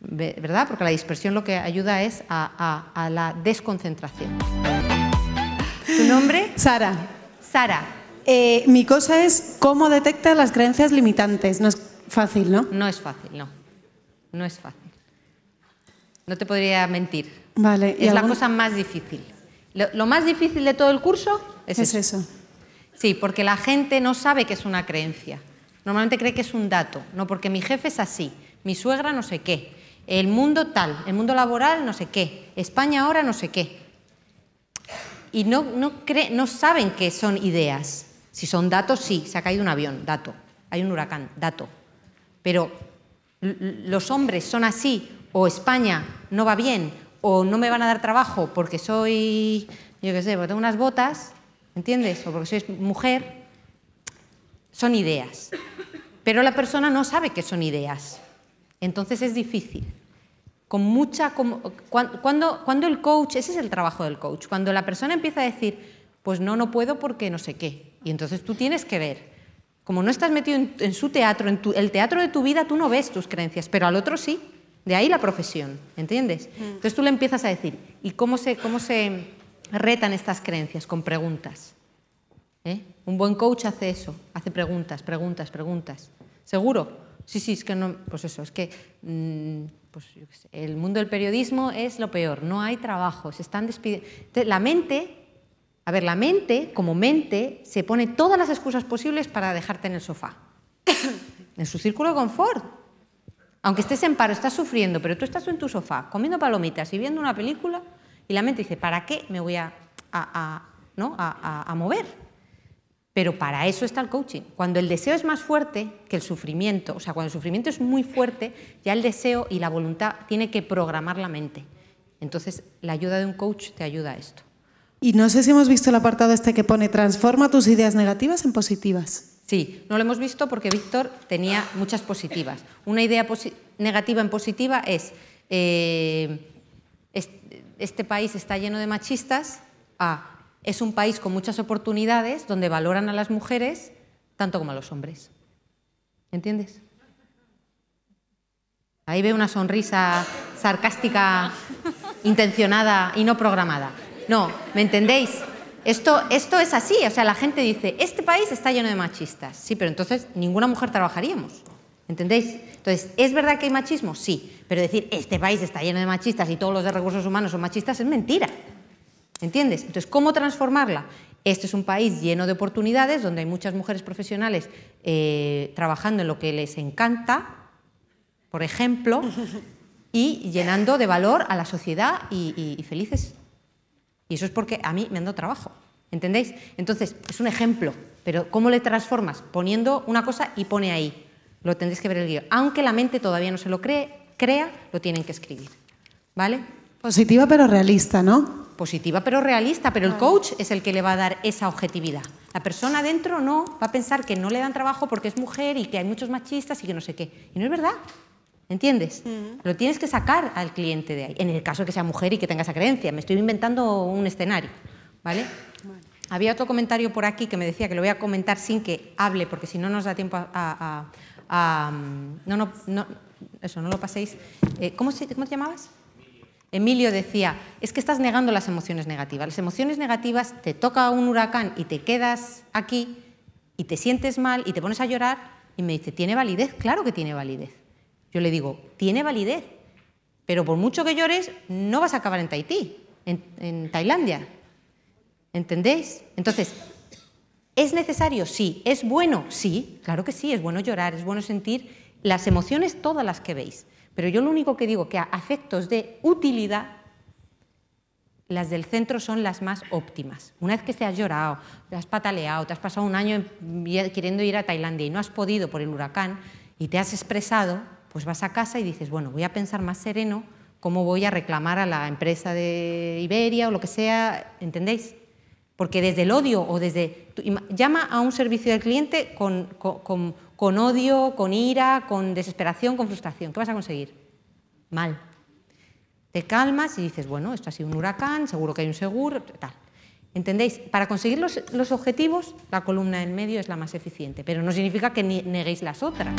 ¿Verdad? Porque la dispersión lo que ayuda es a, a la desconcentración. ¿Tu nombre? Sara. Sara. Eh, mi cosa es cómo detecta las creencias limitantes. No es fácil, ¿no? No es fácil, no. No es fácil. No te podría mentir. Vale. Es la cosa más difícil. Lo, más difícil de todo el curso es, eso. Sí, porque la gente no sabe que es una creencia. Normalmente cree que es un dato. No, porque mi jefe es así, mi suegra no sé qué, el mundo tal, el mundo laboral no sé qué, España ahora no sé qué y no, no saben que son ideas. Si son datos, sí, se ha caído un avión, dato. Hay un huracán, dato. Pero los hombres son así, o España no va bien, o no me van a dar trabajo porque soy, yo qué sé, porque tengo unas botas, ¿entiendes? O porque soy mujer, son ideas. Pero la persona no sabe que son ideas. Entonces es difícil mucha... cuando, el coach, ese es el trabajo del coach, cuando la persona empieza a decir, pues no, no puedo porque no sé qué, y entonces tú tienes que ver. Como no estás metido en, su teatro, en el teatro de tu vida, tú no ves tus creencias, pero al otro sí. De ahí la profesión, ¿entiendes? Mm. Entonces tú le empiezas a decir, ¿y cómo se, cómo se retan estas creencias? Con preguntas. ¿eh? Un buen coach hace eso, hace preguntas, preguntas, preguntas. ¿Seguro? Sí, sí, es que no, pues eso, es que mm, pues, el mundo del periodismo es lo peor, no hay trabajo, se están despidiendo. La mente, a ver, la mente, como mente, se pone todas las excusas posibles para dejarte en el sofá, en su círculo de confort. Aunque estés en paro, estás sufriendo, pero tú estás en tu sofá comiendo palomitas y viendo una película y la mente dice, ¿para qué me voy a mover? Pero para eso está el coaching. Cuando el deseo es más fuerte que el sufrimiento, o sea, cuando el sufrimiento es muy fuerte, ya el deseo y la voluntad tiene que programar la mente. Entonces, la ayuda de un coach te ayuda a esto. Y no sé si hemos visto el apartado este que pone transforma tus ideas negativas en positivas. Sí, no lo hemos visto porque Víctor tenía muchas positivas. Una idea negativa en positiva eh, es este, país está lleno de machistas. Ah, es un país con muchas oportunidades donde valoran a las mujeres tanto como a los hombres. ¿Entiendes? Ahí ve una sonrisa sarcástica, intencionada y no programada. No, ¿me entendéis? Esto, esto es así, o sea, la gente dice, este país está lleno de machistas. Sí, pero entonces ninguna mujer trabajaríamos. ¿Entendéis? Entonces, ¿es verdad que hay machismo? Sí, pero decir, este país está lleno de machistas y todos los de recursos humanos son machistas es mentira. ¿Entiendes? Entonces, ¿cómo transformarla? Este es un país lleno de oportunidades, donde hay muchas mujeres profesionales eh, trabajando en lo que les encanta, por ejemplo, y llenando de valor a la sociedad y, felices. Y eso es porque a mí me han dado trabajo. ¿Entendéis? Entonces, es un ejemplo, pero ¿cómo le transformas? Poniendo una cosa y pone ahí. Lo tendréis que ver el guión. Aunque la mente todavía no se lo cree, crea, lo tienen que escribir. ¿Vale? Positiva pero realista, ¿no? Positiva pero realista, pero el coach es el que le va a dar esa objetividad. La persona dentro no va a pensar que no le dan trabajo porque es mujer y que hay muchos machistas y que no sé qué. Y no es verdad. ¿Entiendes? Mm. Lo tienes que sacar al cliente de ahí, en el caso de que sea mujer y que tenga esa creencia. Me estoy inventando un escenario, ¿vale? Había otro comentario por aquí que me decía que lo voy a comentar sin que hable, porque si no nos da tiempo a... Mm, no, no, no, eso, no lo paséis. Eh, ¿cómo, se, ¿Cómo te llamabas? Emilio decía, es que estás negando las emociones negativas. Las emociones negativas te toca un huracán y te quedas aquí y te sientes mal y te pones a llorar y me dice, ¿tiene validez? Claro que tiene validez. Yo le digo, tiene validez, pero por mucho que llores no vas a acabar en Tahití, en, en Tailandia. ¿Entendéis? Entonces, ¿es necesario? Sí. ¿Es bueno? Sí. Claro que sí, es bueno llorar, es bueno sentir las emociones todas las que veis. Pero yo lo único que digo que a efectos de utilidad, las del centro son las más óptimas. Una vez que te has llorado, te has pataleado, te has pasado un año queriendo ir a Tailandia y no has podido por el huracán y te has expresado, pues vas a casa y dices, bueno, voy a pensar más sereno cómo voy a reclamar a la empresa de Iberia o lo que sea, ¿entendéis? Porque desde el odio o desde... Llama a un servicio del cliente con, odio, con ira, con desesperación, con frustración. ¿Qué vas a conseguir? Mal. Te calmas y dices, bueno, esto ha sido un huracán, seguro que hay un seguro, tal. ¿Entendéis? Para conseguir los, objetivos, la columna en medio es la más eficiente, pero no significa que neguéis las otras.